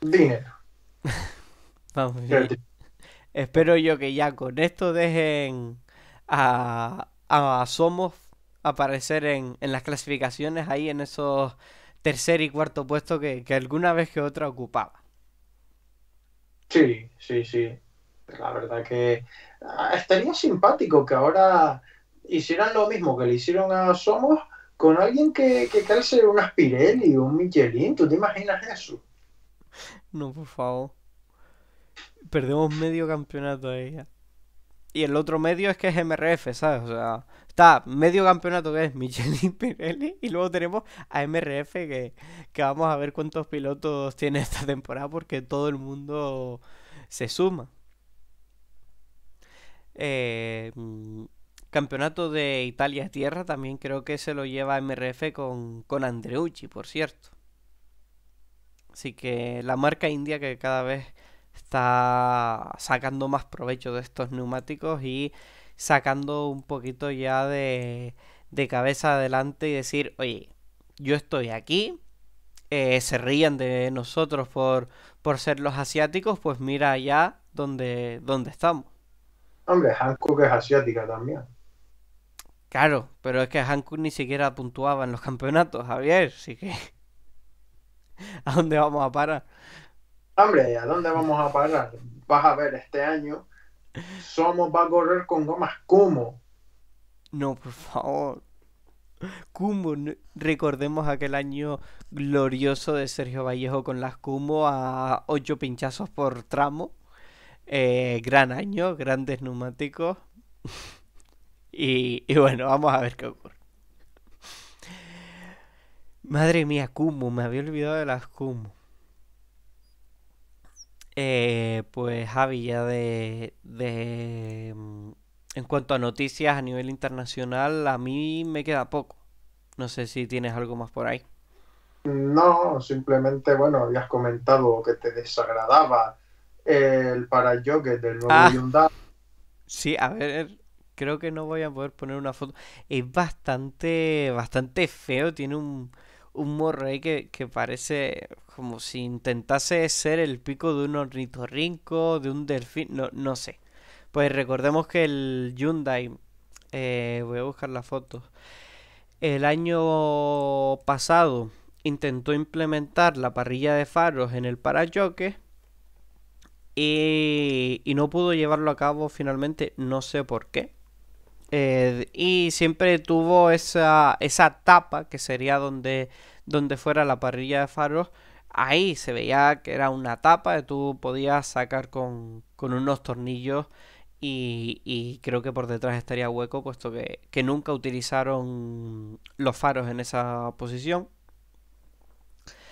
Dinero. Vamos. Espero yo que ya con esto dejen a, a Somos aparecer en, las clasificaciones ahí en esos tercer y cuarto puesto que, alguna vez que otra ocupaba. Sí, sí, sí. La verdad que ah, estaría simpático que ahora hicieran lo mismo que le hicieron a Somos con alguien que, que calce Un Aspirelli o un Michelin. ¿Tú te imaginas eso? No, por favor. Perdemos medio campeonato ahí y el otro medio es que es MRF, ¿sabes? O sea, está medio campeonato que es Michelin Pirelli y luego tenemos a MRF que, vamos a ver cuántos pilotos tiene esta temporada porque todo el mundo se suma. Eh, campeonato de Italia Tierra también creo que se lo lleva MRF con, con Andreucci, por cierto. Así que la marca india que cada vez está sacando más provecho de estos neumáticos y sacando un poquito ya de, de cabeza adelante y decir, oye, yo estoy aquí, eh, se rían de nosotros por, por ser los asiáticos, pues mira allá donde, donde estamos. Hombre, Hankook es asiática también. Claro, pero es que Hankook ni siquiera puntuaba en los campeonatos, Javier, así que... ¿A dónde vamos a parar? Hombre, ¿a dónde vamos a parar? Vas a ver, este año Somos va a correr con gomas ¡CUMO! No, por favor. ¡CUMO! recordemos aquel año glorioso de Sergio Vallejo con las CUMO a ocho pinchazos por tramo. Eh, gran año, grandes neumáticos. y, bueno, vamos a ver qué ocurre. Madre mía, CUMO! me había olvidado de las CUMO. Eh, pues Javi, ya de, de... Mm, en cuanto a noticias a nivel internacional, a mí me queda poco. No sé si tienes algo más por ahí. No, simplemente, bueno, habías comentado que te desagradaba el es del nuevo ah. Hyundai. Sí, a ver, creo que no voy a poder poner una foto. Es bastante, bastante feo, tiene un un morro ahí que, parece como si intentase ser el pico de un ornitorrinco, de un delfín, no, no sé. Pues recordemos que el Hyundai, eh, voy a buscar la foto, el año pasado intentó implementar la parrilla de faros en el parachoque y no pudo llevarlo a cabo finalmente, no sé por qué. Eh, y siempre tuvo esa, esa tapa que sería donde, donde fuera la parrilla de faros. Ahí se veía que era una tapa que tú podías sacar con, unos tornillos y, creo que por detrás estaría hueco puesto que, nunca utilizaron los faros en esa posición.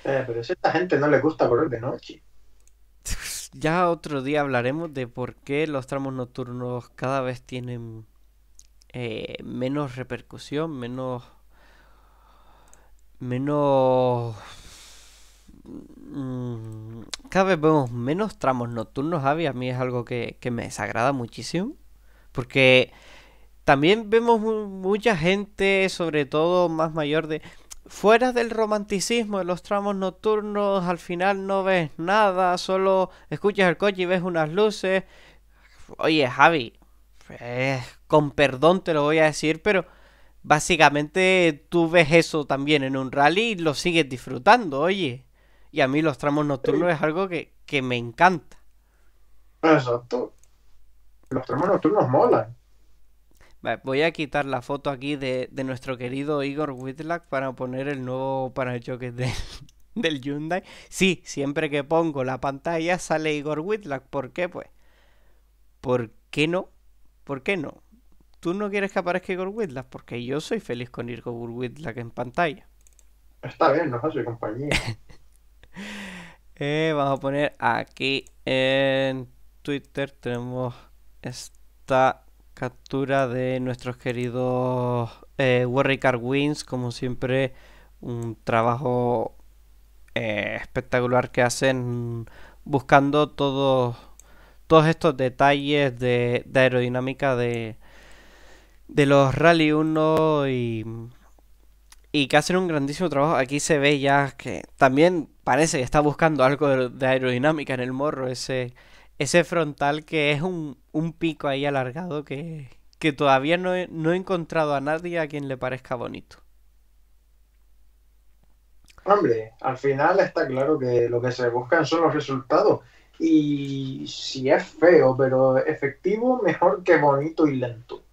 Eh, pero si a esta gente no le gusta correr de noche. Ya otro día hablaremos de por qué los tramos nocturnos cada vez tienen eh, menos repercusión, menos... menos... Mm, cada vez vemos menos tramos nocturnos, Javi, a mí es algo que, que me desagrada muchísimo, porque también vemos mucha gente, sobre todo más mayor de fuera del romanticismo en los tramos nocturnos, al final no ves nada, solo escuchas el coche y ves unas luces. Oye, Javi, es con perdón te lo voy a decir, pero básicamente tú ves eso también en un rally y lo sigues disfrutando, oye. Y a mí los tramos nocturnos es algo que, me encanta. Exacto. Los tramos nocturnos molan. voy a quitar la foto aquí de, nuestro querido Igor Whitlack para poner el nuevo parachoques del Hyundai. Sí, siempre que pongo la pantalla sale Igor Whitlack ¿Por qué? Pues, ¿por qué no? ¿Por qué no? tú no quieres que aparezca Igor porque yo soy feliz con Igor que en pantalla. Está bien, nos hace compañía. Eh, vamos a poner aquí en Twitter tenemos esta captura de nuestros queridos eh, Warwick Wins, como siempre un trabajo eh, espectacular que hacen buscando todos todos estos detalles de aerodinámica de, de los Rally 1 y, que hacen un grandísimo trabajo. Aquí se ve ya que también parece que está buscando algo de, aerodinámica en el morro, ese, ese frontal que es un, pico ahí alargado que, que todavía no no he, encontrado a nadie a quien le parezca bonito. Hombre, al final está claro que lo que se buscan son los resultados. Y si es feo pero efectivo, mejor que bonito y lento.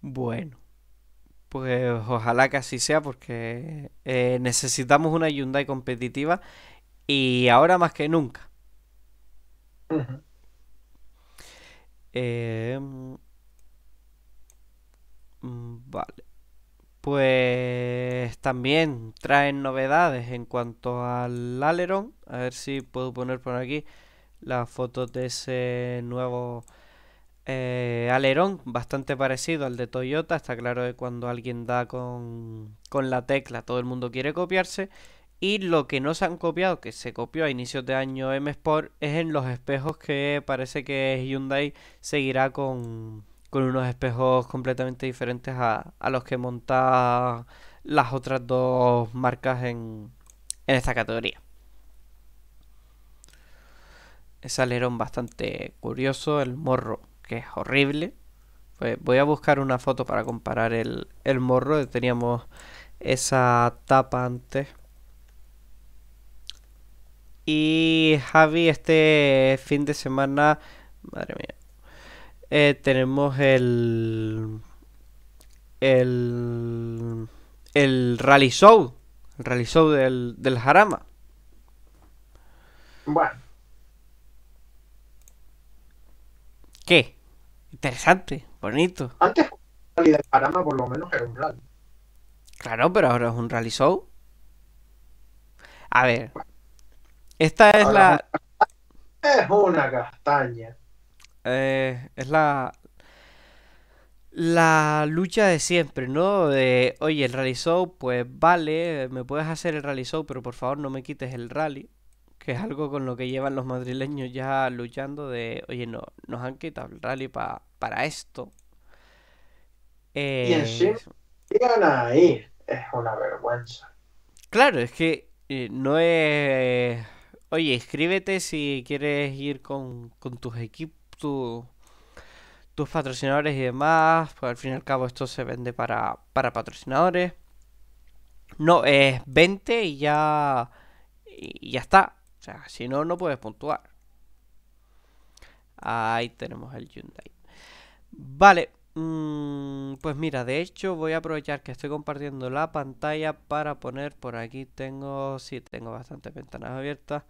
Bueno, pues ojalá que así sea porque eh, necesitamos una Hyundai competitiva y ahora más que nunca. Em, vale. Pues también traen novedades en cuanto al Aleron. A ver si puedo poner por aquí las fotos de ese nuevo eh, alerón bastante parecido al de Toyota. Está claro que cuando alguien da con, la tecla todo el mundo quiere copiarse. Y lo que no se han copiado, que se copió a inicios de año M Sport, es en los espejos que parece que Hyundai seguirá con, unos espejos completamente diferentes a, los que monta las otras dos marcas en, en esta categoría. Es alerón bastante curioso, el morro es horrible. Pues voy a buscar una foto para comparar el, el morro. Teníamos esa tapa antes. Y Javi, este fin de semana, madre mía, eh, tenemos el, el, el Rally Show, el Rally Show del, del Jarama. Bueno. ¿Qué? interesante, bonito. Antes el de por lo menos era un rally. Claro, pero ahora es un rally show. A ver. Esta es la. Es una castaña. Eh, es la. La lucha de siempre, ¿no? De, oye, el rally show, pues vale, me puedes hacer el rally show, pero por favor no me quites el rally que es algo con lo que llevan los madrileños ya luchando de, oye, no, nos han quitado el rally para esto. Eh, y así, llegan ahí, es una vergüenza. Claro, es que eh, no es... Oye, escríbete si quieres ir con, tus equipos, tus patrocinadores y demás, pues al fin y al cabo esto se vende para, para patrocinadores. No, es 20 y ya, y ya está. O sea, si no, no puedes puntuar. Ahí tenemos el Hyundai. Vale, mm, pues mira, de hecho voy a aprovechar que estoy compartiendo la pantalla para poner por aquí. Tengo, sí, tengo bastantes ventanas abiertas.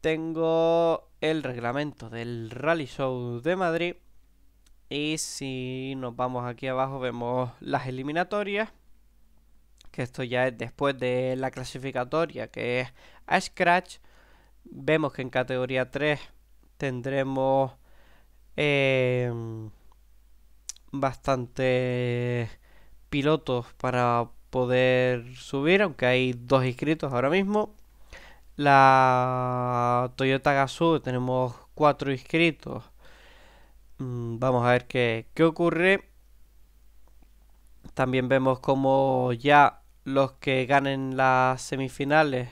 Tengo el reglamento del Rally Show de Madrid. Y si nos vamos aquí abajo vemos las eliminatorias que esto ya es después de la clasificatoria, que es a Scratch. Vemos que en categoría 3 tendremos em, bastante pilotos para poder subir, aunque hay dos inscritos ahora mismo. La Toyota Gazoo tenemos cuatro inscritos. Mm, vamos a ver qué, qué ocurre. También vemos como ya los que ganen las semifinales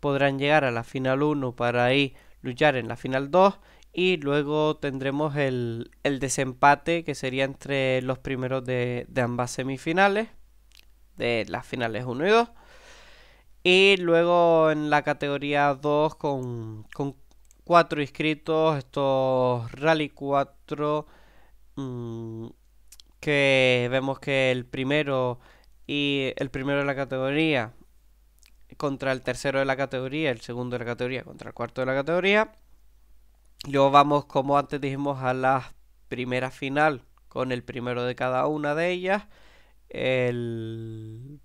podrán llegar a la final 1 para ahí luchar en la final 2 y luego tendremos el, desempate que sería entre los primeros de, ambas semifinales, de las finales 1 y 2. Y luego en la categoría 2 con, 4 inscritos, estos Rally 4, mm, que vemos que el primero y el primero de la categoría contra el tercero de la categoría, el segundo de la categoría contra el cuarto de la categoría. Luego vamos, como antes dijimos, a la primera final con el primero de cada una de ellas. El...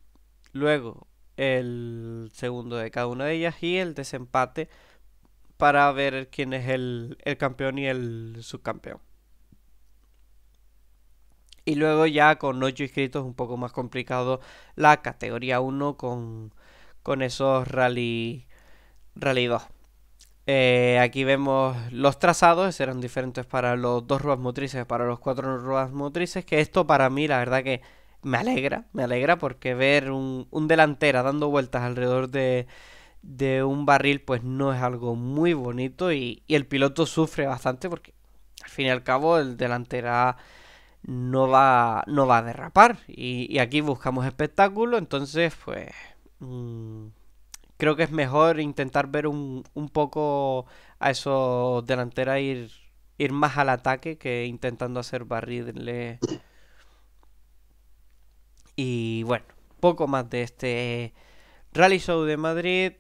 Luego el segundo de cada una de ellas y el desempate para ver quién es el campeón y el subcampeón. Y luego ya con 8 inscritos un poco más complicado la categoría 1 con, con esos rally, rally 2. Eh, aquí vemos los trazados, eran diferentes para los dos ruedas motrices, para los cuatro ruedas motrices, que esto para mí la verdad que me alegra, me alegra porque ver un, delantera dando vueltas alrededor de, de, un barril pues no es algo muy bonito y, y el piloto sufre bastante porque al fin y al cabo el delantera no va, no va a derrapar. Y, aquí buscamos espectáculo, entonces pues mm, creo que es mejor intentar ver un, un poco a esos delanteros ir, ir más al ataque que intentando hacer barriles. Y bueno, poco más de este Rally Show de Madrid.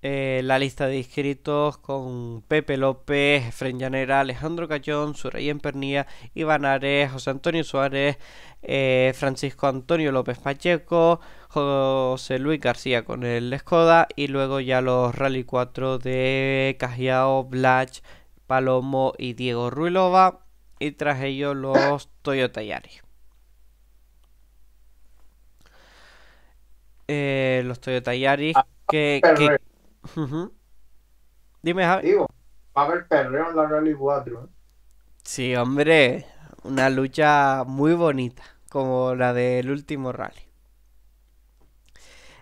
Eh, la lista de inscritos con Pepe López, Fren Llanera, Alejandro Cayón, Surayen Pernilla, Iván Ares, José Antonio Suárez, eh, Francisco Antonio López Pacheco, José Luis García con el Escoda y luego ya los Rally 4 de Cajiao, Blach, Palomo y Diego Ruilova y tras ellos los Toyota Yaris. Eh, los Toyota Yaris ah, que Dime, Javi. va a haber perreo en la Rally 4. ¿eh? Sí, hombre. Una lucha muy bonita. Como la del último rally.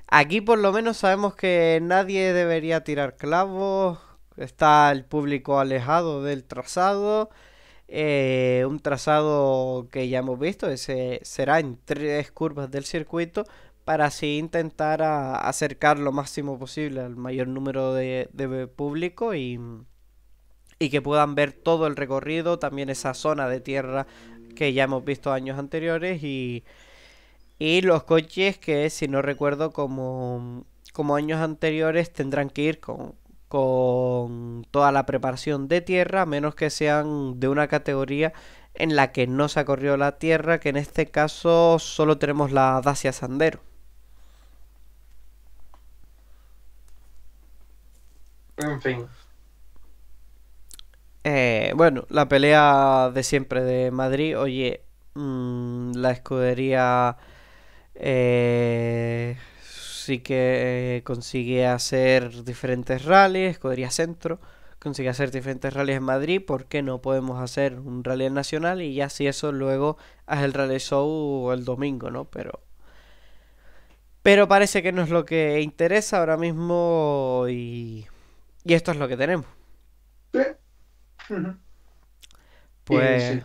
Aquí por lo menos sabemos que nadie debería tirar clavos. Está el público alejado del trazado. Eh, un trazado que ya hemos visto. Ese será en tres curvas del circuito para así intentar acercar lo máximo posible al mayor número de, público y, que puedan ver todo el recorrido, también esa zona de tierra que ya hemos visto años anteriores y, los coches que si no recuerdo como, como años anteriores tendrán que ir con, con toda la preparación de tierra, a menos que sean de una categoría en la que no se ha corrido la tierra, que en este caso solo tenemos la Dacia Sandero. En fin. Eh, bueno, la pelea de siempre de Madrid. Oye, mm, la escudería eh, sí que eh, consigue hacer diferentes rallies, escudería centro. Consigue hacer diferentes rallies en Madrid, ¿por qué no podemos hacer un rally nacional? Y ya si eso luego es el rally show el domingo, ¿no? Pero pero parece que no es lo que interesa ahora mismo y y esto es lo que tenemos. Sí. Pues.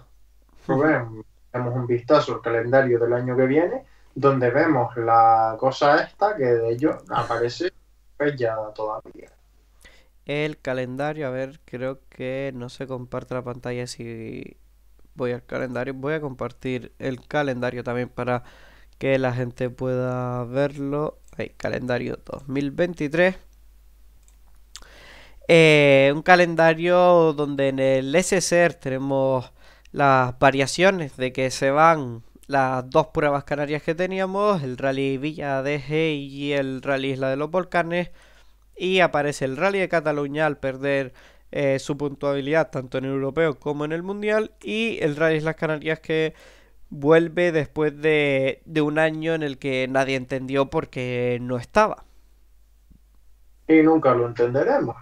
pues un vistazo al calendario del año que viene, donde vemos la cosa esta que de ello aparece pues ya todavía. El calendario, a ver, creo que no se comparte la pantalla si voy al calendario. Voy a compartir el calendario también para que la gente pueda verlo. Ahí, calendario 2023. Eh, un calendario donde en el SSR tenemos las variaciones de que se van las dos pruebas canarias que teníamos, el Rally Villa de DG y el Rally Isla de los Volcanes, y aparece el Rally de Cataluña al perder eh, su puntuabilidad tanto en el europeo como en el mundial, y el Rally Islas Canarias que vuelve después de, de un año en el que nadie entendió por qué no estaba. Y nunca lo entenderemos.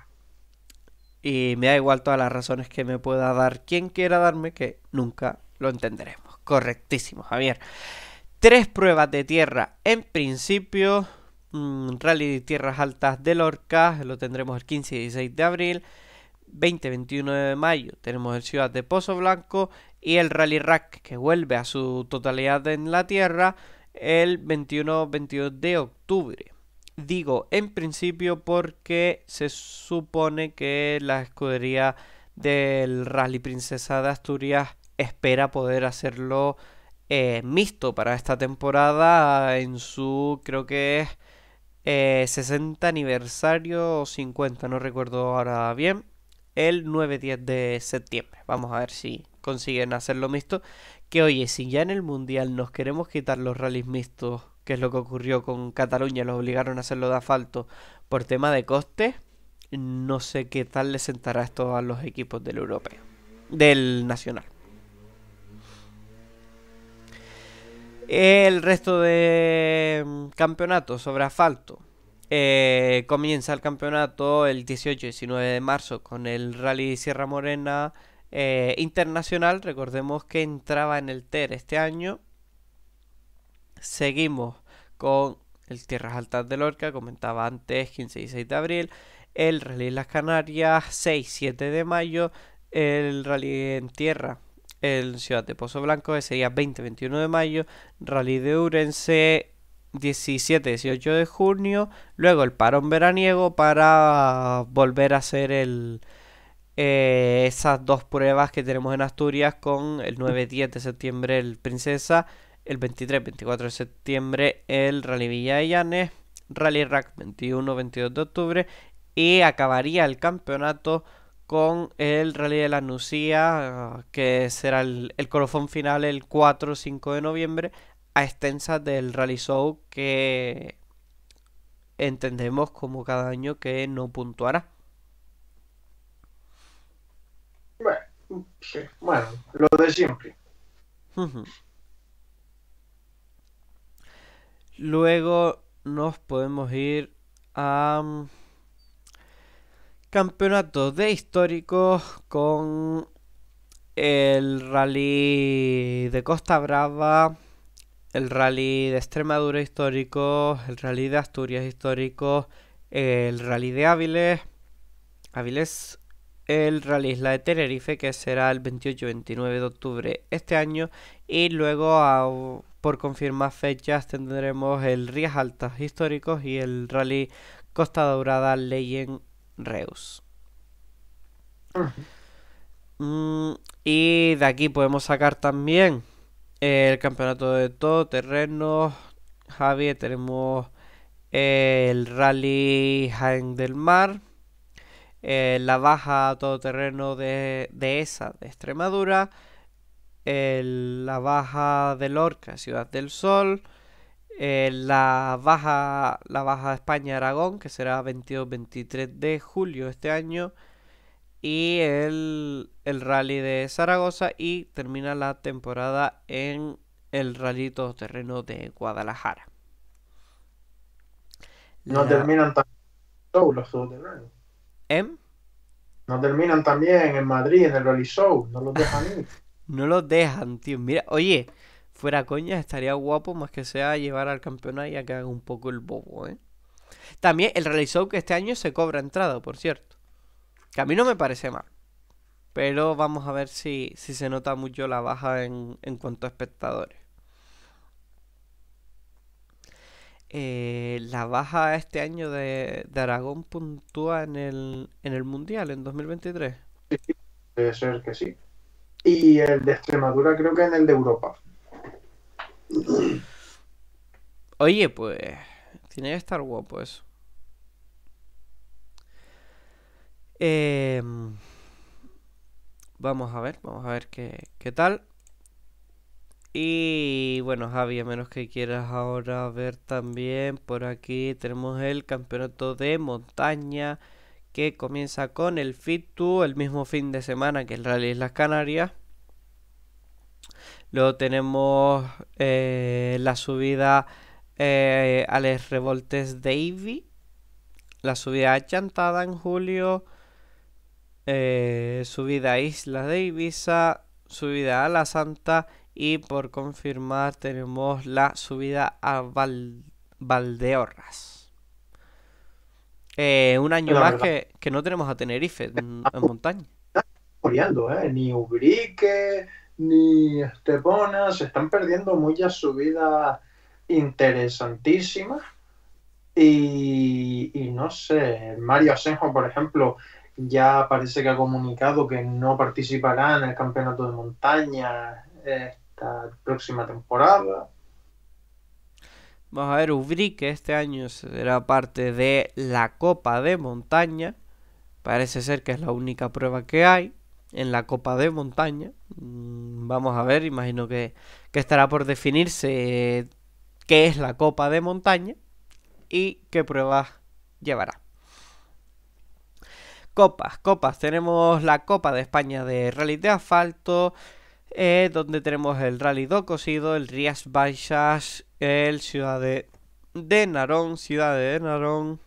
Y me da igual todas las razones que me pueda dar quien quiera darme, que nunca lo entenderemos. Correctísimo, Javier. Tres pruebas de tierra en principio. Mm, rally de tierras altas de Lorca, lo tendremos el 15 y 16 de abril. 20-21 de mayo tenemos el Ciudad de Pozo Blanco y el Rally Rack que vuelve a su totalidad en la tierra el 21-22 de octubre. Digo en principio porque se supone que la escudería del Rally Princesa de Asturias espera poder hacerlo eh, mixto para esta temporada en su creo que es 60 eh, aniversario o 50, no recuerdo ahora bien, el 9-10 de septiembre. Vamos a ver si consiguen hacerlo mixto. Que oye, si ya en el Mundial nos queremos quitar los rallies mixtos que es lo que ocurrió con Cataluña, los obligaron a hacerlo de asfalto por tema de costes, no sé qué tal le sentará esto a los equipos del europeo, del nacional. El resto de mm, campeonatos sobre asfalto. Eh, comienza el campeonato el 18 y 19 de marzo con el Rally Sierra Morena eh, Internacional. Recordemos que entraba en el TER este año Seguimos con el Tierras Altas de Lorca, comentaba antes, 15 y 6 de abril. El Rally Las Canarias, 6 y 7 de mayo. El Rally en Tierra, en Ciudad de Pozo Blanco, ese día 20-21 de mayo. Rally de Urense, 17-18 y de junio. Luego el parón veraniego para volver a hacer el, eh, esas dos pruebas que tenemos en Asturias con el 9-10 y de septiembre el Princesa el 23, 24 de septiembre el Rally Villa de Llanes, Rally Rack 21, 22 de octubre y acabaría el campeonato con el Rally de la Nucía, que será el, el colofón final el 4 5 de noviembre, a extensas del Rally Show, que entendemos como cada año que no puntuará. Bueno, bueno lo de siempre. Luego nos podemos ir a mm, campeonato de históricos con el rally de Costa Brava, el rally de Extremadura histórico, el rally de Asturias histórico, el rally de Áviles, Áviles, el rally Isla de Tenerife que será el 28-29 de octubre este año y luego a por confirmar fechas tendremos el Rías Altas Históricos y el Rally Costa Dorada Legend Reus. Mm, y de aquí podemos sacar también el campeonato de todo terreno. Javier, tenemos el Rally Jaén del Mar, eh, la baja todoterreno de, de esa de Extremadura, la Baja de Lorca, Ciudad del Sol, eh, la, baja, la Baja España-Aragón, que será 22-23 de julio este año, y el, Rally de Zaragoza, y termina la temporada en el Rally Todoterreno de Guadalajara. No terminan todos los todoterrenos. ¿Eh? No terminan también en Madrid, en el Rally Show, no los dejan ir. No lo dejan, tío. Mira, oye, fuera coña, estaría guapo más que sea llevar al campeonato y a que haga un poco el bobo, ¿eh? También el realizó que este año se cobra entrada, por cierto. Que a mí no me parece mal. Pero vamos a ver si, si se nota mucho la baja en, en cuanto a espectadores. Eh, la baja este año de, Aragón puntúa en el, en el Mundial en 2023. Sí, debe ser que sí y el de Extremadura creo que en el de Europa. Oye, pues tiene que estar guapo eso. Em, vamos a ver, vamos a ver qué, qué tal. Y bueno, Javi, a menos que quieras ahora ver también por aquí, tenemos el campeonato de montaña que comienza con el FITU, el mismo fin de semana que el Rally las Canarias. Luego tenemos eh, la subida eh, a Les Revoltes de la subida a Chantada en julio, eh, subida a Isla de Ibiza, subida a La Santa y por confirmar tenemos la subida a Valdeorras. Eh, un año más que, que, no tenemos a Tenerife en, en montaña. Muriendo, ¿eh? Ni Ubrique, ni Estepona, se están perdiendo muchas subidas interesantísimas. Y, y no sé, Mario Asenjo, por ejemplo, ya parece que ha comunicado que no participará en el campeonato de montaña esta próxima temporada. Vamos a ver Ubrí, que este año será parte de la Copa de Montaña. Parece ser que es la única prueba que hay en la Copa de Montaña. Mm, vamos a ver, imagino que, estará por definirse qué es la Copa de Montaña y qué pruebas llevará. Copas, copas. Tenemos la Copa de España de Rally de Asfalto, eh, donde tenemos el Rally 2 Cosido, el Rías Baixas el Ciudad de, Narón, Ciudad de Narón,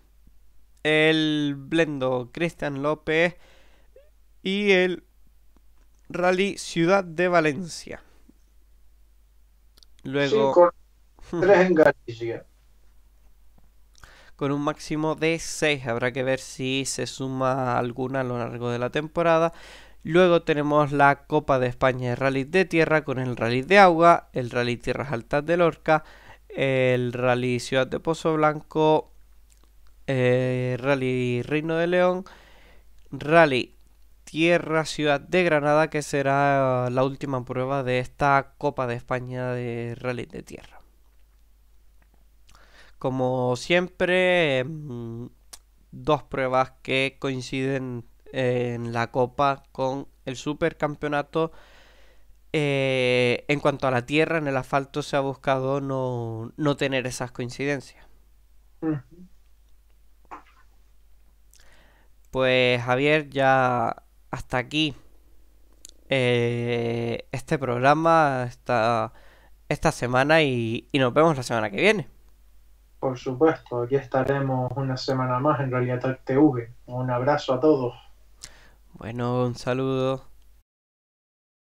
el Blendo Cristian López y el Rally Ciudad de Valencia. Luego... en Galicia. Con un máximo de 6. Habrá que ver si se suma alguna a lo largo de la temporada. Luego tenemos la Copa de España de Rally de Tierra con el Rally de Agua, el Rally Tierras Altas de Lorca, el Rally Ciudad de Pozo Blanco, el eh, Rally Reino de León, Rally Tierra Ciudad de Granada, que será eh, la última prueba de esta Copa de España de Rally de Tierra. Como siempre, mm, dos pruebas que coinciden en la Copa con el Supercampeonato. Eh, en cuanto a la tierra, en el asfalto se ha buscado no, tener esas coincidencias. Pues Javier, ya hasta aquí eh, este programa, esta, esta semana y, y nos vemos la semana que viene. Por supuesto, aquí estaremos una semana más en Realidad TV. Un abrazo a todos. Bueno, un saludo.